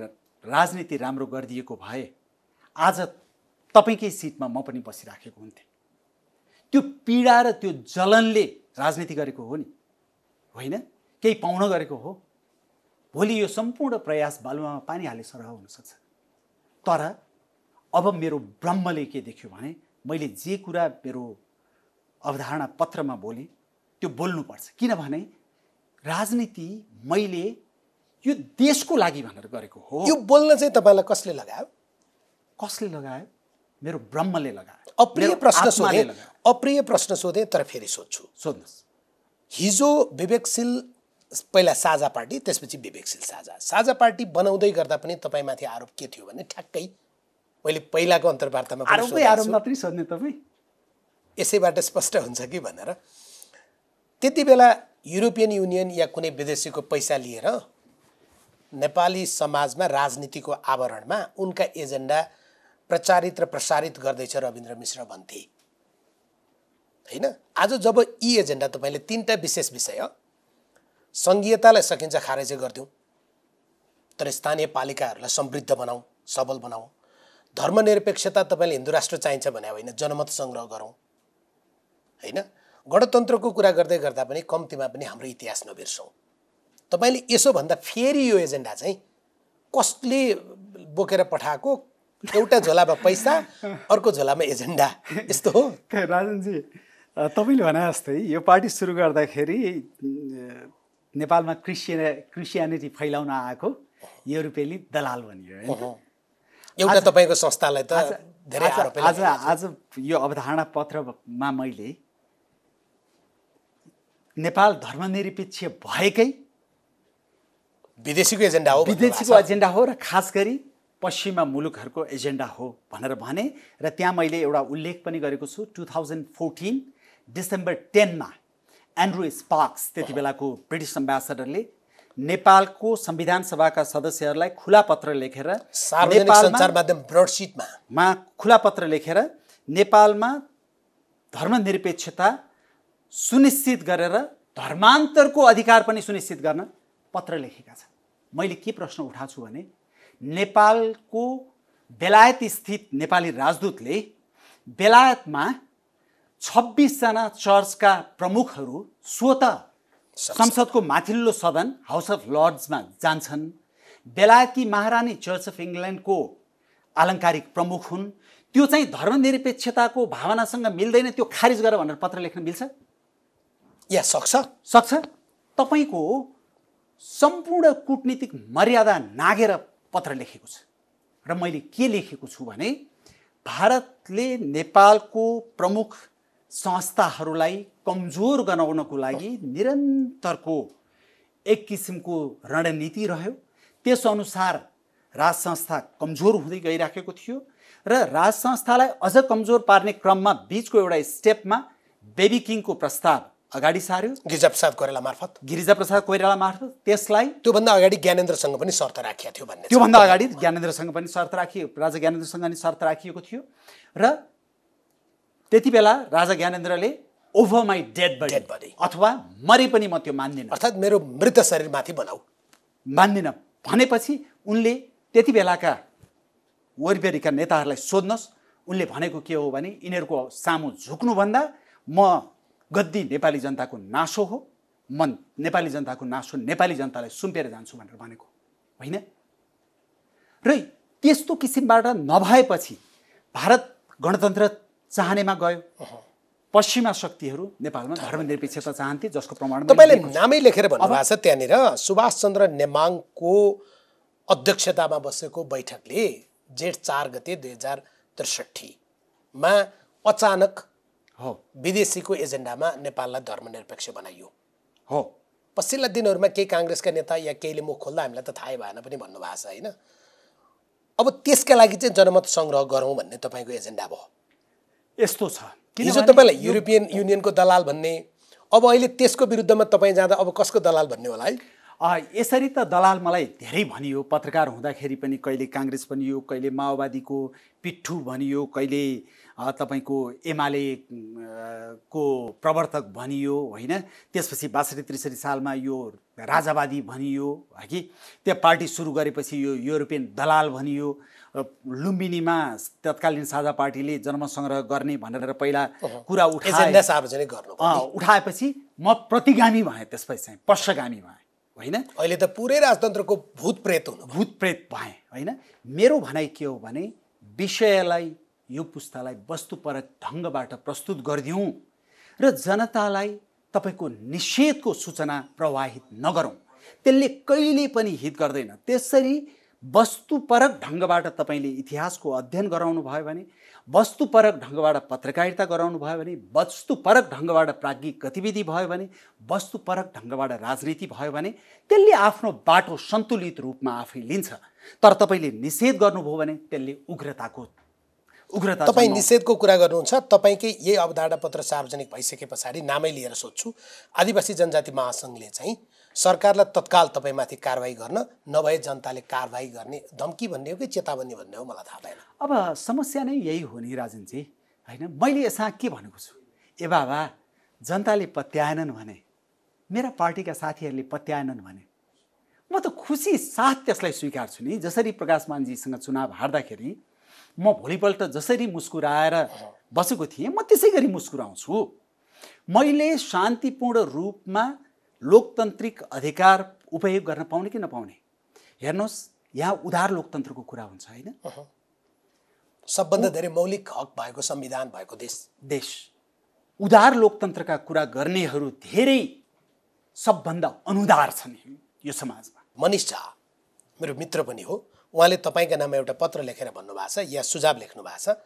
राजनीति राम्रो गरिदिएको भए आज तपाईँकै सिटमा म पनि बसिराखेको हुन्थेँ त्यो पीडा र त्यो जलनले राजनीति गरेको हो नि होइन केही पाउन गरेको हो भोलि यो सम्पूर्ण प्रयास बालुवामा पानी हाले सरह हुनसक्छ तर अब मेरो ब्रह्मले के देख्यो भने मैले जे कुरा मेरो अवधारणा पत्रमा बोलेँ त्यो बोल्नुपर्छ किनभने राजनीति मैले यो देशको लागि भनेर गरेको हो यो बोल्न चाहिँ तपाईँलाई कसले लगायो कसले लगायो मेरो ब्रह्मले लगायो अप्रिय प्रश्न सोधे अप्रिय प्रश्न सोधेँ तर फेरि सोध्छु सोध्नुहोस् हिजो विवेकशील पहिला साझा पार्टी त्यसपछि विवेकशील साझा साझा पार्टी बनाउँदै गर्दा पनि तपाईँमाथि आरोप के थियो भने ठ्याक्कै मैले पहिलाको अन्तर्वार्तामा आरोप मात्रै सोध्ने तपाईँ यसैबाट स्पष्ट हुन्छ कि भनेर त्यति बेला युरोपियन युनियन या कुनै विदेशीको पैसा लिएर नेपाली समाजमा राजनीतिको आवरणमा उनका एजेन्डा प्रचारित र प्रसारित गर्दैछ रविन्द्र मिश्र भन्थे होइन आज जब यी एजेन्डा तपाईँले तिनवटा विशेष विषय सङ्घीयतालाई सकिन्छ खारेज गरिदिउँ तर स्थानीय पालिकाहरूलाई समृद्ध बनाऊ सबल बनाऊ धर्मनिरपेक्षता तपाईँले हिन्दू राष्ट्र चाहिन्छ भने होइन जनमत सङ्ग्रह गरौँ होइन गणतन्त्रको कुरा गर्दै गर्दा पनि कम्तीमा पनि हाम्रो इतिहास नबिर्सौँ तपाईँले यसोभन्दा फेरि यो एजेन्डा चाहिँ कसले बोकेर पठाएको एउटा झोलामा पैसा अर्को झोलामा एजेन्डा यस्तो हो राजनजी तपाईँले भने जस्तै यो पार्टी सुरु गर्दाखेरि नेपालमा क्रिस्चियन क्रिस्चियानिटी फैलाउन आएको युरोपेली दलाल भनियो एउटा तपाईँको संस्थालाई त धेरै आज आज यो अवधारणा पत्रमा मैले नेपाल धर्मनिरपेक्ष भएकै विदेशीको एजेन्डा हो विदेशीको एजेन्डा हो र खास गरी पश्चिमा मुलुकहरूको एजेन्डा हो भनेर भने र त्यहाँ मैले एउटा उल्लेख पनि गरेको छु टु थाउजन्ड फोर्टिन डिसेम्बर टेनमा एन्ड्रु स्पार्क्स त्यति बेलाको ब्रिटिस एम्बेसडरले नेपालको संविधान सभाका सदस्यहरूलाई खुला पत्र लेखेर मा खुला पत्र लेखेर नेपालमा धर्मनिरपेक्षता सुनिश्चित गरेर धर्मान्तरको अधिकार पनि सुनिश्चित गर्न पत्र लेखेका छन् मैले के प्रश्न उठाएको भने नेपालको बेलायत स्थित नेपाली राजदूतले बेलायतमा छब्बिसजना चर्चका प्रमुखहरू स्वत संसदको माथिल्लो सदन हाउस अफ लर्ड्समा जान्छन् बेलायती महारानी चर्च अफ इङ्ल्यान्डको आलङ्कारिक प्रमुख हुन् त्यो चाहिँ धर्मनिरपेक्षताको भावनासँग मिल्दैन त्यो खारिज गर भनेर पत्र लेख्न मिल्छ या सक्छ सक्छ तपाईँको सम्पूर्ण कुटनीतिक मर्यादा नागेर पत्र लेखेको छ र मैले के लेखेको छु भने भारतले नेपालको प्रमुख संस्थाहरूलाई कमजोर गराउनको लागि निरन्तरको एक किसिमको रणनीति रह्यो त्यसअनुसार राज संस्था कमजोर हुँदै गइराखेको थियो र राज संस्थालाई अझ कमजोर पार्ने क्रममा बिचको एउटा स्टेपमा बेबी किङको प्रस्ताव अगाडि सार्यो गिरिजा प्रसाद कोइराला मार्फत गिरिजाप्रसाद कोइराला मार्फत त्यसलाई त्योभन्दा अगाडि ज्ञानेन्द्रसँग पनि शर्त राखिएको थियो भन्ने त्योभन्दा अगाडि ज्ञानेन्द्रसँग पनि शर्त राखियो राजा ज्ञानेन्द्रसँग पनि शर्त राखिएको थियो र त्यति बेला राजा ज्ञानेन्द्रले over my dead dead body अथवा मरे पनि म त्यो मान्दिनँ अर्थात् मेरो मृत शरीरमाथि बनाऊ मान्दिनँ भनेपछि उनले त्यति बेलाका वरिपरिका नेताहरूलाई सोध्नुहोस् उनले भनेको के हो भने यिनीहरूको सामु झुक्नुभन्दा म गद्दी नेपाली जनताको नासो हो मन नेपाली जनताको नासो नेपाली जनतालाई सुम्पेर जान्छु भनेर भनेको होइन र त्यस्तो किसिमबाट नभएपछि भारत गणतन्त्र चाहनेमा गयो पश्चिमा शक्तिहरू नेपालमा धर्मनिरपेक्षता चाहन्थे जसको प्रमाण तपाईँले नामै लेखेर भन्नुभएको छ त्यहाँनिर सुभाष चन्द्र नेमाङको अध्यक्षतामा बसेको बैठकले जेठ चार गते दुई हजार त्रिसठीमा अचानक हो विदेशीको एजेन्डामा नेपाललाई धर्मनिरपेक्ष बनाइयो हो पछिल्ला दिनहरूमा केही काङ्ग्रेसका नेता या केहीले मुख खोल्दा हामीलाई त थाहै भएन पनि भन्नुभएको छ होइन अब त्यसका लागि चाहिँ जनमत सङ्ग्रह गरौँ भन्ने तपाईँको एजेन्डा भयो यस्तो छ हिजो तपाईँलाई युरोपियन युनियनको दलाल भन्ने अब अहिले त्यसको विरुद्धमा तपाईँ जाँदा अब कसको दलाल भन्ने होला है यसरी त दलाल मलाई धेरै भनियो पत्रकार हुँदाखेरि पनि कहिले काङ्ग्रेस भनियो कहिले माओवादीको पिट्ठु भनियो कहिले तपाईँको एमाले को प्रवर्तक भनियो होइन त्यसपछि बासठी त्रिसठी सालमा यो राजावादी भनियो है कि त्यहाँ पार्टी सुरु गरेपछि यो युरोपियन दलाल भनियो लुम्बिनीमा तत्कालीन साझा पार्टीले जनमसङ्ग्रह गर्ने भनेर पहिला कुरा उठाए सार्वजनिक गर्नु उठाएपछि म प्रतिगामी भएँ त्यसपछि चाहिँ पश्चगामी भएँ होइन अहिले त पुरै राजतन्त्रको भूत प्रेत हुनु भूत प्रेत भएँ होइन मेरो भनाइ के हो भने विषयलाई यो पुस्तालाई वस्तुपरक ढङ्गबाट प्रस्तुत गरिदिउँ र जनतालाई तपाईँको निषेधको सूचना प्रवाहित नगरौँ त्यसले कहिले पनि हित गर्दैन त्यसरी वस्तुपरक ढङ्गबाट तपाईँले इतिहासको अध्ययन गराउनु भयो भने वस्तुपरक ढङ्गबाट पत्रकारिता गराउनु भयो भने वस्तुपरक ढङ्गबाट प्राज्ञिक गतिविधि भयो भने वस्तुपरक ढङ्गबाट राजनीति भयो भने त्यसले आफ्नो बाटो सन्तुलित रूपमा आफै लिन्छ तर तपाईँले निषेध गर्नुभयो भने त्यसले उग्रताको उग्रता तपाईँ निषेधको कुरा गर्नुहुन्छ तपाईँकै यही अवधारणा पत्र सार्वजनिक भइसके पछाडि नामै लिएर सोध्छु आदिवासी जनजाति महासङ्घले चाहिँ सरकारलाई तत्काल तपाईँमाथि कारवाही गर्न नभए जनताले कारवाही गर्ने धम्की भन्ने हो कि चेतावनी भन्ने हो मलाई थाहा भएन अब समस्या नै यही हो नि राजनजी होइन मैले यसमा के भनेको छु ए बाबा जनताले पत्याएनन् भने मेरा पार्टीका साथीहरूले पत्याएनन् भने म त खुसी साथ त्यसलाई स्वीकार्छु नि जसरी प्रकाश मानजीसँग चुनाव हार्दाखेरि म भोलिपल्ट जसरी मुस्कुराएर बसेको थिएँ म त्यसै गरी मुस्कुराउँछु मैले शान्तिपूर्ण रूपमा लोकतान्त्रिक अधिकार उपयोग गर्न पाउने कि नपाउने हेर्नुहोस् यहाँ उधार लोकतन्त्रको कुरा हुन्छ होइन सबभन्दा धेरै मौलिक हक भएको संविधान भएको देश देश उधार लोकतन्त्रका कुरा गर्नेहरू धेरै सबभन्दा अनुदार छन् यो समाजमा मनिष झा मेरो मित्र पनि हो उहाँले तपाईँका नाममा एउटा पत्र लेखेर भन्नुभएको छ या सुझाव लेख्नु भएको छ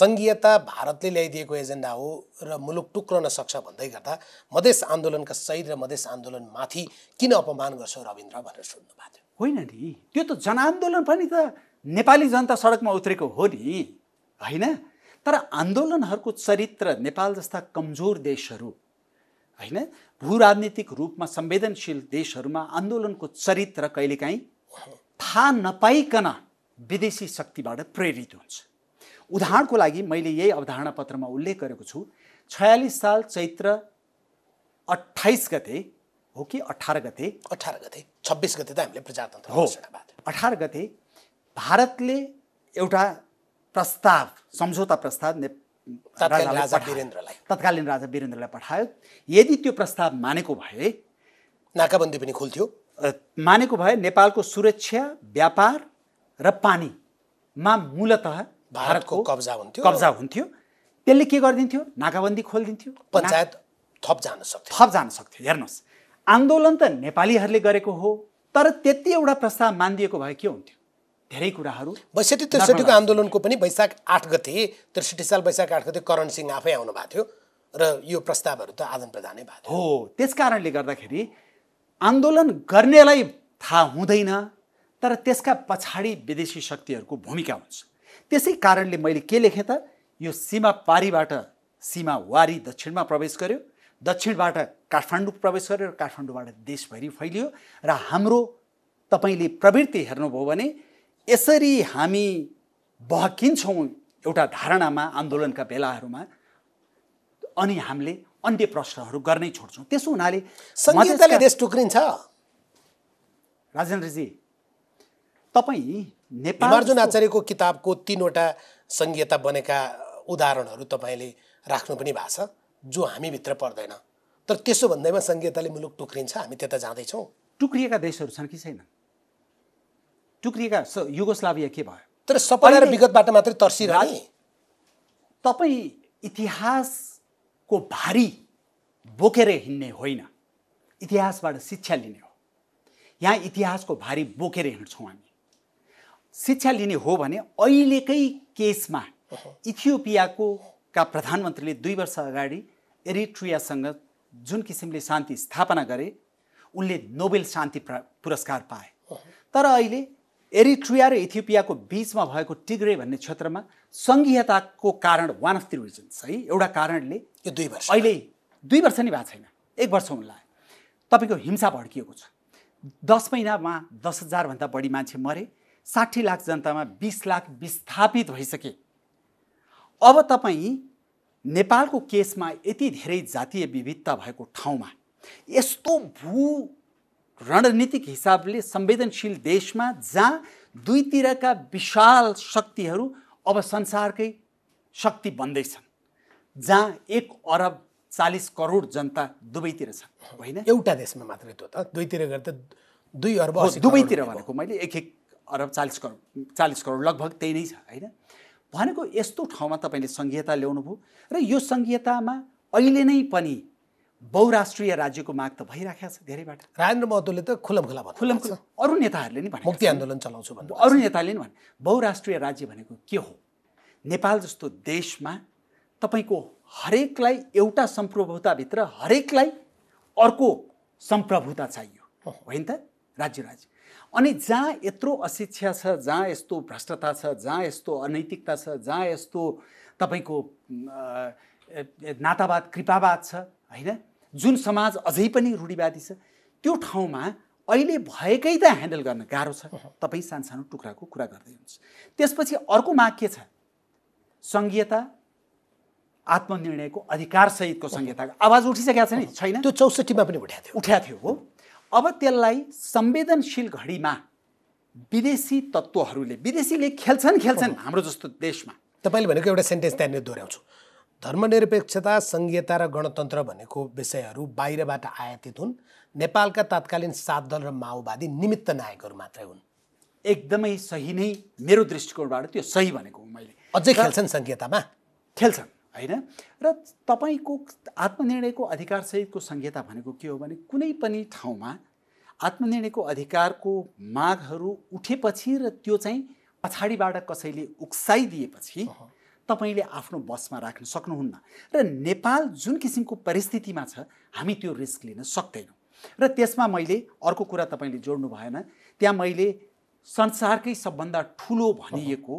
सङ्घीयता भारतले ल्याइदिएको एजेन्डा हो र मुलुक टुक्रन सक्छ भन्दै गर्दा मधेस आन्दोलनका शहीद र मधेस आन्दोलनमाथि किन अपमान गर्छ रविन्द्र भनेर सोध्नु भएको थियो होइन नि त्यो त जनआन्दोलन पनि त नेपाली जनता सडकमा उत्रेको हो नि होइन तर आन्दोलनहरूको चरित्र नेपाल जस्ता कमजोर देशहरू होइन भू राजनीतिक रूपमा संवेदनशील देशहरूमा आन्दोलनको चरित्र कहिलेकाहीँ थाहा नपाइकन विदेशी शक्तिबाट प्रेरित हुन्छ उदाहरणको लागि मैले यही अवधारणा पत्रमा उल्लेख गरेको छु छयालिस साल चैत्र अठाइस गते हो कि अठार गते अठार गते छब्बिस गते त हामीले प्रजातन्त्र हो अठार गते भारतले एउटा प्रस्ताव सम्झौता प्रस्ताव वीरेन्द्रलाई तत्कालीन राजा वीरेन्द्रलाई पठायो यदि त्यो प्रस्ताव मानेको भए नाकाबन्दी पनि खुल्थ्यो मानेको भए नेपालको सुरक्षा व्यापार र पानीमा मूलत भारतको कब्जा हुन्थ्यो कब्जा हुन्थ्यो त्यसले के गरिदिन्थ्यो नाकाबन्दी खोलिदिन्थ्यो पञ्चायत थप जान सक्थ्यो थप जान सक्थ्यो हेर्नुहोस् आन्दोलन त नेपालीहरूले गरेको हो तर त्यति एउटा प्रस्ताव मानिदिएको भए के हुन्थ्यो धेरै कुराहरू बैसठी त्रिसठीको आन्दोलनको पनि वैशाख आठ गते त्रिसठी साल वैशाख आठ गते करण सिंह आफै आउनु भएको थियो र यो प्रस्तावहरू त आदान प्रदानै भएको हो त्यस कारणले गर्दाखेरि आन्दोलन गर्नेलाई थाहा हुँदैन तर त्यसका पछाडि विदेशी शक्तिहरूको भूमिका हुन्छ त्यसै कारणले मैले के लेखेँ त यो सीमा पारीबाट सीमा वारी दक्षिणमा प्रवेश गर्यो दक्षिणबाट काठमाडौँ प्रवेश गर्यो र काठमाडौँबाट देशभरि फैलियो र हाम्रो तपाईँले प्रवृत्ति हेर्नुभयो भने यसरी हामी बहकिन्छौँ एउटा धारणामा आन्दोलनका बेलाहरूमा अनि हामीले अन्त्य प्रश्नहरू गर्नै छोड्छौँ त्यसो हुनाले देश टुक्रिन्छ राजेन्द्रजी तपाईँ नेपाल आचार्यको किताबको तिनवटा सङ्घीयता बनेका उदाहरणहरू तपाईँले राख्नु पनि भएको छ जो हामीभित्र पर्दैन तर त्यसो भन्दैमा सङ्घीयताले मुलुक टुक्रिन्छ हामी त्यता जाँदैछौँ टुक्रिएका देशहरू छन् कि छैनन् टुक्रिएका युगोस्लाभिया के भयो तर सपना र विगतबाट मात्रै तर्सिरहे तपाईँ इतिहास को भारी बोकेर हिँड्ने होइन इतिहासबाट शिक्षा लिने हो यहाँ इतिहासको भारी बोकेर हिँड्छौँ हामी शिक्षा लिने हो भने अहिलेकै केसमा इथियोपियाको का प्रधानमन्त्रीले दुई वर्ष अगाडि एरिट्रियासँग जुन किसिमले शान्ति स्थापना गरे उनले नोबेल शान्ति पुरस्कार पाए तर अहिले एरिट्रिया र इथियोपियाको बिचमा भएको टिग्रे भन्ने क्षेत्रमा सङ्घीयताको कारण वान अफ द रिजन्स है एउटा कारणले यो दुई वर्ष अहिले दुई वर्ष नै भएको छैन एक वर्ष हुन लाग्यो तपाईँको हिंसा भड्किएको छ दस महिनामा दस हजारभन्दा बढी मान्छे मरे साठी लाख जनतामा बिस लाख विस्थापित भइसके अब तपाईँ नेपालको केसमा यति धेरै जातीय विविधता भएको ठाउँमा यस्तो भू रणनीतिक हिसाबले संवेदनशील देशमा जहाँ दुईतिरका विशाल शक्तिहरू अब संसारकै शक्ति बन्दैछन् जहाँ एक अरब चालिस करोड जनता दुवैतिर छन् होइन एउटा देशमा मात्रै त्यो त दुईतिर गर्दा दुई अरब दुवैतिर भनेको मैले एक एक अरब चालिस करोड चालिस करोड लगभग त्यही नै छ होइन भनेको यस्तो ठाउँमा तपाईँले सङ्घीयता ल्याउनुभयो र यो सङ्घीयतामा अहिले नै पनि बहुराष्ट्रिय राज्यको माग त भइराखेको छ धेरैबाट राजेन्द्र महतोले त खुलम खुला भन्नु खुलम खुला अरू नेताहरूले नि भने मुक्ति आन्दोलन चलाउँछु भन्नु अरू नेताले नि भने बहुराष्ट्रिय राज्य भनेको के हो नेपाल जस्तो देशमा तपाईँको हरेकलाई एउटा सम्प्रभुताभित्र हरेकलाई अर्को सम्प्रभुता चाहियो होइन त राज्य राज्य अनि जहाँ यत्रो अशिक्षा छ जहाँ यस्तो भ्रष्टता छ जहाँ यस्तो अनैतिकता छ जहाँ यस्तो तपाईँको नातावाद कृपावाद छ होइन जुन समाज अझै पनि रूढिवादी छ त्यो ठाउँमा अहिले भएकै त ह्यान्डल गर्न गाह्रो छ तपाईँ सानसानो टुक्राको कुरा गर्दै हुनुहुन्छ त्यसपछि अर्को माग के छ सङ्घीयता आत्मनिर्णयको अधिकारसहितको सङ्घीयताको आवाज उठिसकेका छ नि छैन त्यो चौसठीमा पनि उठाएको थियो उठाएको थियो हो अब त्यसलाई संवेदनशील घडीमा विदेशी तत्त्वहरूले विदेशीले खेल्छन् खेल्छन् हाम्रो जस्तो देशमा तपाईँले भनेको एउटा सेन्टेन्स त्यहाँनिर दोहोऱ्याउँछु धर्मनिरपेक्षता सङ्घीयता र गणतन्त्र भनेको विषयहरू बाहिरबाट आयातित हुन् नेपालका तत्कालीन सात दल र माओवादी निमित्त नायकहरू मात्रै हुन् एकदमै सही नै मेरो दृष्टिकोणबाट त्यो सही भनेको मैले अझै खेल्छन् सङ्घीयतामा खेल्छन् होइन र तपाईँको आत्मनिर्णयको अधिकारसहितको संहिता भनेको के हो भने कुनै पनि ठाउँमा आत्मनिर्णयको अधिकारको मागहरू उठेपछि र त्यो चाहिँ पछाडिबाट कसैले उक्साइदिएपछि तपाईँले आफ्नो बसमा राख्न सक्नुहुन्न र नेपाल जुन किसिमको परिस्थितिमा छ हामी त्यो रिस्क लिन सक्दैनौँ र त्यसमा मैले अर्को कुरा तपाईँले जोड्नु भएन त्यहाँ मैले संसारकै सबभन्दा ठुलो भनिएको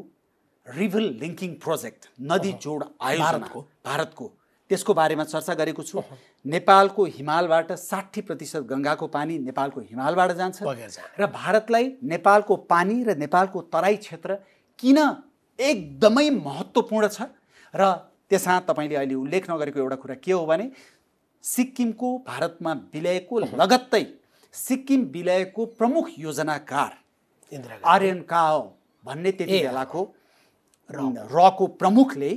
रिभर लिङ्किङ प्रोजेक्ट नदी जोड आयोजनाको भारतको त्यसको बारेमा चर्चा गरेको छु नेपालको हिमालबाट साठी प्रतिशत गङ्गाको पानी नेपालको हिमालबाट जान्छ र भारतलाई नेपालको पानी र नेपालको तराई क्षेत्र किन एकदमै महत्त्वपूर्ण छ र त्यसमा तपाईँले अहिले उल्लेख नगरेको एउटा कुरा के हो भने सिक्किमको भारतमा विलयको लगत्तै सिक्किम विलयको प्रमुख योजनाकार आर्यन काओ भन्ने त्यति बेलाको रको प्रमुखले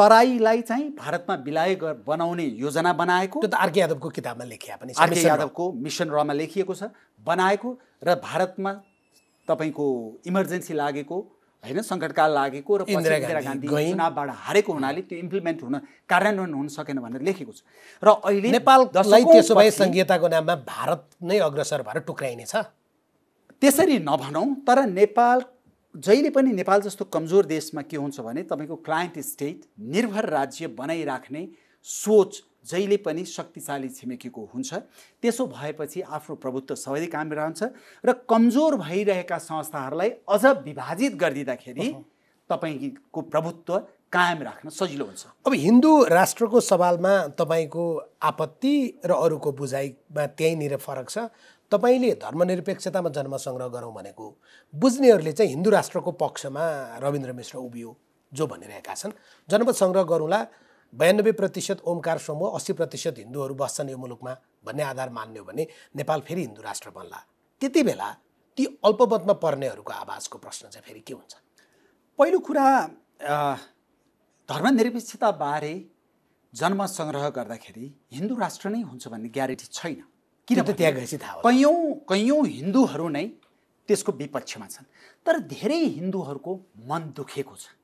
तराईलाई चाहिँ भारतमा विलय बनाउने योजना बनाएको त्यो त आरके यादवको किताबमा लेखिया पनि आरके यादवको मिसन रमा लेखिएको छ बनाएको र भारतमा तपाईँको इमर्जेन्सी लागेको होइन सङ्कटकाल लागेको र इन्दिरा गान्धी चुनावबाट हारेको हुनाले त्यो इम्प्लिमेन्ट हुन कार्यान्वयन हुन सकेन भनेर लेखेको छ र अहिले नेपाल नेपाललाई त्यसो भए सङ्घीयताको नाममा भारत नै अग्रसर भएर टुक्राइनेछ त्यसरी नभनौँ तर नेपाल जहिले पनि नेपाल जस्तो कमजोर देशमा के हुन्छ भने तपाईँको क्लायन्ट स्टेट निर्भर राज्य बनाइराख्ने सोच जहिले पनि शक्तिशाली छिमेकीको हुन्छ त्यसो भएपछि आफ्नो प्रभुत्व सबैले कायम रहन्छ र कमजोर भइरहेका संस्थाहरूलाई अझ विभाजित गरिदिँदाखेरि तपाईँको प्रभुत्व कायम राख्न सजिलो हुन्छ अब हिन्दू राष्ट्रको सवालमा तपाईँको आपत्ति र अरूको बुझाइमा त्यहीँनिर फरक छ तपाईँले धर्मनिरपेक्षतामा जन्म सङ्ग्रह गरौँ भनेको बुझ्नेहरूले चाहिँ हिन्दू राष्ट्रको पक्षमा रविन्द्र मिश्र उभियो जो भनिरहेका छन् जन्मसङ्ग्रह सङ्ग्रह गरौँला बयानब्बे प्रतिशत ओमकार समूह अस्सी प्रतिशत हिन्दूहरू बस्छन् यो मुलुकमा भन्ने आधार मान्यो भने नेपाल फेरि हिन्दू राष्ट्र बन्ला त्यति बेला ती अल्पमतमा पर्नेहरूको आवाजको प्रश्न चाहिँ फेरि के हुन्छ पहिलो कुरा धर्मनिरपेक्षताबारे जन्म सङ्ग्रह गर्दाखेरि हिन्दू राष्ट्र नै हुन्छ भन्ने ग्यारेन्टी छैन किनभने त्यहाँ गएपछि थाहा कैयौँ कैयौँ हिन्दूहरू नै त्यसको विपक्षमा छन् तर धेरै हिन्दूहरूको मन दुखेको छ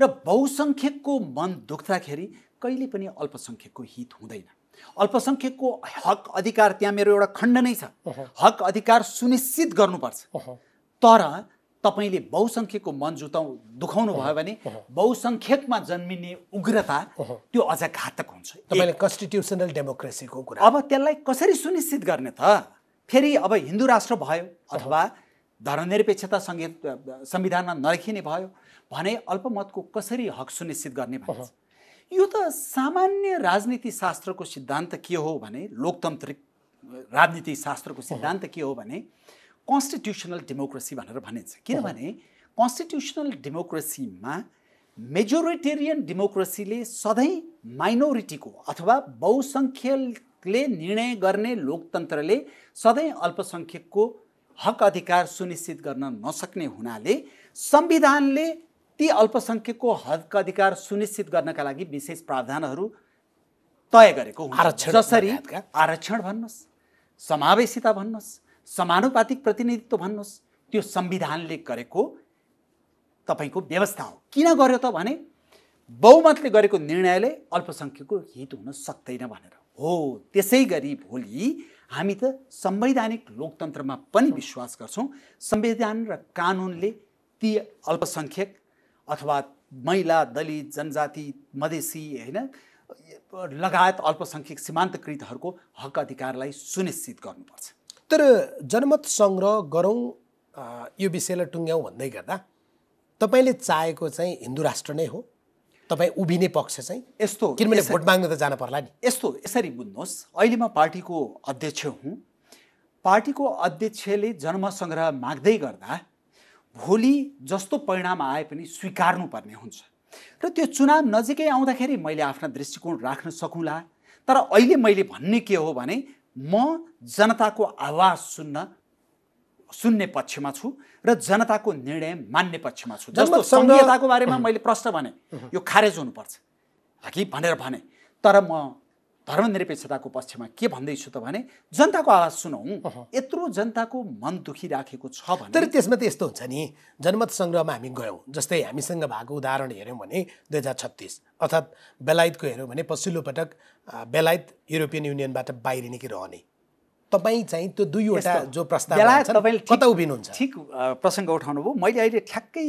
र बहुसङ्ख्यकको मन दुख्दाखेरि कहिले पनि अल्पसङ्ख्यकको हित हुँदैन अल्पसङ्ख्यकको हक अधिकार त्यहाँ मेरो एउटा खण्ड नै छ हक अधिकार सुनिश्चित गर्नुपर्छ तर तपाईँले बहुसङ्ख्यकको मन जुताउ दुखाउनु भयो भने बहुसङ्ख्यकमा जन्मिने उग्रता त्यो अझ घातक हुन्छ तपाईँले कन्स्टिट्युसनल डेमोक्रेसीको कुरा अब त्यसलाई कसरी सुनिश्चित गर्ने त फेरि अब हिन्दू राष्ट्र भयो अथवा धर्मनिरपेक्षता सङ्घीय संविधानमा नराखिने भयो भने अल्पमतको कसरी हक सुनिश्चित गर्ने भन्छ यो त सामान्य राजनीति शास्त्रको सिद्धान्त के हो भने लोकतान्त्रिक राजनीति शास्त्रको सिद्धान्त के हो भने कन्स्टिट्युसनल डेमोक्रेसी भनेर भनिन्छ किनभने कन्स्टिट्युसनल डेमोक्रेसीमा मेजोरिटेरियन डेमोक्रेसीले सधैँ माइनोरिटीको अथवा बहुसङ्ख्यकले निर्णय गर्ने लोकतन्त्रले सधैँ अल्पसङ्ख्यकको हक अधिकार सुनिश्चित गर्न नसक्ने हुनाले संविधानले ती अल्पसङ्ख्यकको हक अधिकार सुनिश्चित गर्नका लागि विशेष प्रावधानहरू तय गरेको आरक्षण जसरी आरक्षण भन्नुहोस् समावेशिता भन्नुहोस् समानुपातिक प्रतिनिधित्व भन्नुहोस् त्यो संविधानले गरेको तपाईँको व्यवस्था हो किन गर्यो त भने बहुमतले गरेको निर्णयले अल्पसङ्ख्यकको हित हुन सक्दैन भनेर हो त्यसै गरी भोलि हामी त संवैधानिक लोकतन्त्रमा पनि विश्वास गर्छौँ संविधान र कानुनले ती अल्पसङ्ख्यक अथवा महिला दलित जनजाति मधेसी होइन लगायत अल्पसङ्ख्यक सीमान्तकृतहरूको हक अधिकारलाई सुनिश्चित गर्नुपर्छ तर जनमत सङ्ग्रह गरौँ यो विषयलाई टुङ्ग्याउँ भन्दै गर्दा तपाईँले चाहेको चाहिँ हिन्दू राष्ट्र नै हो तपाईँ उभिने पक्ष चाहिँ यस्तो किनभने भोट माग्नु त जान पर्ला नि यस्तो यसरी बुझ्नुहोस् अहिले म पार्टीको अध्यक्ष हुँ पार्टीको अध्यक्षले जन्मसङ्ग्रह सङ्ग्रह माग्दै गर्दा भोलि जस्तो परिणाम आए पनि स्वीकार्नुपर्ने हुन्छ र त्यो चुनाव नजिकै आउँदाखेरि मैले आफ्ना दृष्टिकोण राख्न सकुँला तर अहिले मैले भन्ने के हो भने म जनताको आवाज सुन्न सुन्ने पक्षमा छु र जनताको निर्णय मान्ने पक्षमा छु जस्तो संहिताको बारेमा मैले प्रश्न भने यो खारेज हुनुपर्छ कि भनेर भने तर म धर्मनिरपेक्षताको पक्षमा के भन्दैछु त भने जनताको आवाज सुनौँ यत्रो जनताको मन दुखिराखेको छ भने तर त्यसमा त यस्तो हुन्छ नि जनमत सङ्ग्रहमा हामी गयौँ जस्तै हामीसँग भएको उदाहरण हेऱ्यौँ भने दुई हजार छत्तिस अर्थात् बेलायतको हेऱ्यौँ भने पछिल्लो पटक बेलायत युरोपियन युनियनबाट बाहिरिने कि रहने तपाईँ चाहिँ त्यो दुईवटा जो प्रस्ताव कता उभिनुहुन्छ ठिक प्रसङ्ग उठाउनुभयो मैले अहिले ठ्याक्कै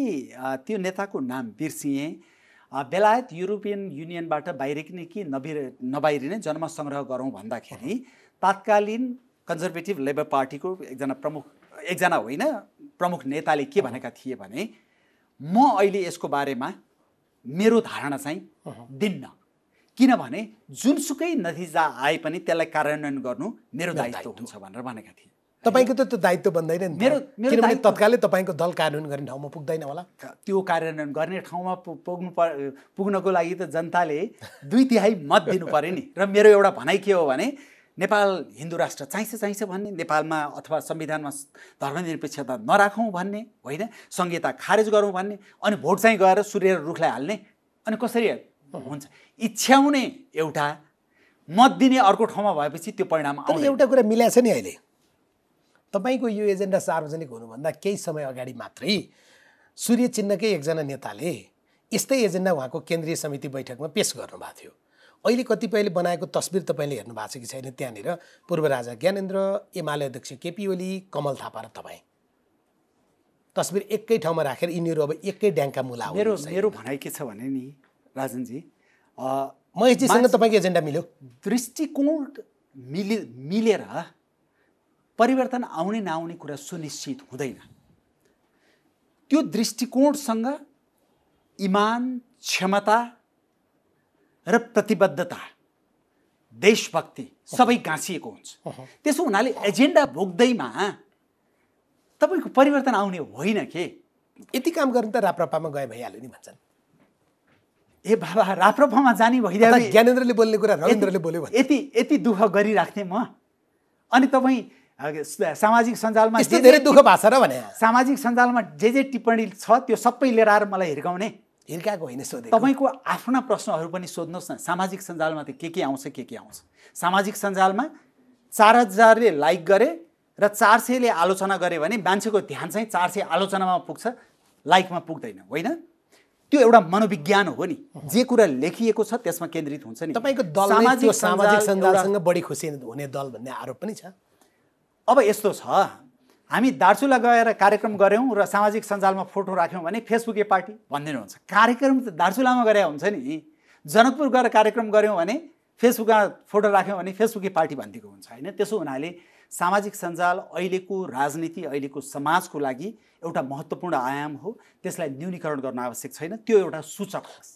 त्यो नेताको नाम बिर्सिएँ बेलायत युरोपियन युनियनबाट नै कि नबिर नबाहिरिने जन्म सङ्ग्रह गरौँ भन्दाखेरि तात्कालीन कन्जर्भेटिभ लेबर पार्टीको एकजना प्रमुख एकजना होइन प्रमुख नेताले के भनेका थिए भने म अहिले यसको बारेमा मेरो धारणा चाहिँ दिन्न किनभने जुनसुकै नतिजा आए पनि त्यसलाई कार्यान्वयन गर्नु मेरो दायित्व हुन्छ भनेर भनेका थिए तपाईँको त त्यो दायित्व बन्दैन नि मेरो किनभने तत्कालै तपाईँको दल कार्यान्वयन गर्ने ठाउँमा पुग्दैन होला त्यो कार्यान्वयन गर्ने ठाउँमा पुग्नु पर् पुग्नको लागि त जनताले दुई तिहाई मत दिनु पऱ्यो नि र मेरो एउटा भनाइ के हो भने नेपाल हिन्दू राष्ट्र चाहिन्छ चाहिन्छ भन्ने नेपालमा अथवा संविधानमा धर्मनिरपेक्षता नराखौँ भन्ने होइन संहिता खारेज गरौँ भन्ने अनि भोट चाहिँ गएर सूर्य र रुखलाई हाल्ने अनि कसरी हुन्छ इच्छ्याउने एउटा मत दिने अर्को ठाउँमा भएपछि त्यो परिणाम एउटा कुरा मिलाएको छ नि अहिले तपाईँको यो एजेन्डा सार्वजनिक हुनुभन्दा केही समय अगाडि मात्रै सूर्य चिन्हकै एकजना नेताले यस्तै एजेन्डा उहाँको केन्द्रीय समिति बैठकमा पेस गर्नुभएको थियो अहिले कतिपयले बनाएको तस्विर तपाईँले हेर्नु भएको छ कि छैन त्यहाँनिर पूर्व राजा ज्ञानेन्द्र एमाले अध्यक्ष केपी ओली कमल थापा र तपाईँ तस्विर एकै ठाउँमा राखेर यिनीहरू अब एकै ड्याङ्का मुला मेरो मेरो भनाइ के छ भने नि राजनजी महेशजीसँग तपाईँको एजेन्डा मिल्यो दृष्टिकोण मिले मिलेर परिवर्तन आउने नआउने कुरा सुनिश्चित हुँदैन त्यो दृष्टिकोणसँग इमान क्षमता र प्रतिबद्धता देशभक्ति सबै गाँसिएको हुन्छ त्यसो हुनाले एजेन्डा भोग्दैमा तपाईँको परिवर्तन आउने होइन के यति काम गर्नु त राप्रपामा गए भइहाल्यो नि भन्छन् ए बाबा राप्रपामा जाने भइदियो ज्ञानेन्द्रले बोल्ने कुरा रविन्द्रले बोल्यो यति यति दुःख गरिराख्थेँ म अनि तपाईँ सामाजिक सञ्जालमा धेरै दुःख भएको छ र भने सामाजिक सञ्जालमा जे जे टिप्पणी छ त्यो सबै लिएर आएर मलाई हिर्काउने हिर्काएको होइन सोधे तपाईँको आफ्ना प्रश्नहरू पनि सोध्नुहोस् न सामाजिक सञ्जालमा त के के आउँछ के के आउँछ सामाजिक सञ्जालमा चार हजारले लाइक गरे र चार सयले आलोचना गरे भने मान्छेको ध्यान चाहिँ चार सय आलोचनामा पुग्छ लाइकमा पुग्दैन होइन त्यो एउटा मनोविज्ञान हो नि जे कुरा लेखिएको छ त्यसमा केन्द्रित हुन्छ नि तपाईँको दल सामाजिक सञ्जालसँग बढी खुसी हुने दल भन्ने आरोप पनि छ अब यस्तो छ हामी दार्चुला गएर कार्यक्रम गऱ्यौँ र सामाजिक सञ्जालमा फोटो राख्यौँ भने फेसबुक ए पार्टी भनिदिनु हुन्छ कार्यक्रम त दार्चुलामा गरे हुन्छ नि जनकपुर गएर कार्यक्रम गऱ्यौँ भने फेसबुकमा फोटो राख्यौँ भने फेसबुक ए पार्टी भनिदिएको हुन्छ होइन त्यसो हुनाले सामाजिक सञ्जाल अहिलेको राजनीति अहिलेको समाजको लागि एउटा महत्त्वपूर्ण आयाम हो त्यसलाई न्यूनीकरण गर्न आवश्यक छैन त्यो एउटा सूचक होस्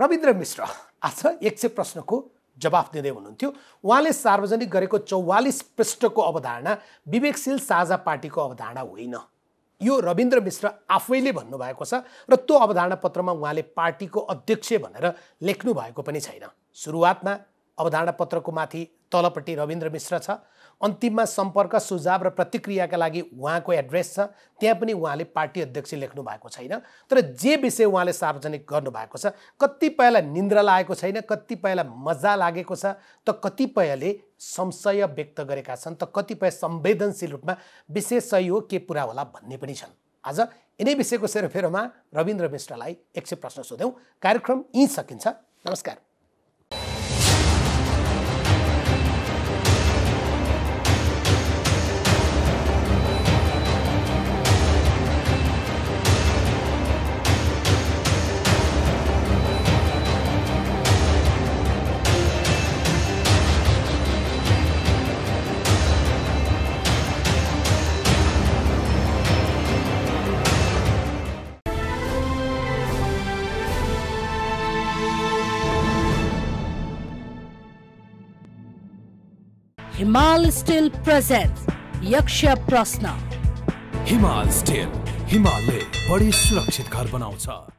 रविन्द्र मिश्र आज एक सय प्रश्नको जवाफ दिँदै हुनुहुन्थ्यो उहाँले सार्वजनिक गरेको चौवालिस पृष्ठको अवधारणा विवेकशील साझा पार्टीको अवधारणा होइन यो रविन्द्र मिश्र आफैले भन्नुभएको छ र त्यो अवधारणा पत्रमा उहाँले पार्टीको अध्यक्ष भनेर लेख्नु भएको पनि छैन सुरुवातमा अवधारणा पत्रको माथि तलपट्टि रविन्द्र मिश्र छ अन्तिममा सम्पर्क सुझाव र प्रतिक्रियाका लागि उहाँको एड्रेस छ त्यहाँ पनि उहाँले पार्टी अध्यक्ष लेख्नु भएको छैन तर जे विषय उहाँले सार्वजनिक गर्नुभएको छ कतिपयलाई निन्द्रा लागेको छैन कतिपयलाई मजा लागेको छ त कतिपयले संशय व्यक्त गरेका छन् त कतिपय संवेदनशील रूपमा विशेष सही हो के पुरा होला भन्ने पनि छन् आज यिनै विषयको सेरोफेरोमा रविन्द्र मिश्रलाई एकछिन प्रश्न सोध्यौँ कार्यक्रम यहीँ सकिन्छ नमस्कार हिमाल स्टिल प्रेजेन्ट यक्ष प्रश्न हिमाल स्टिल हिमालय बढी सुरक्षित घर बनाउँछ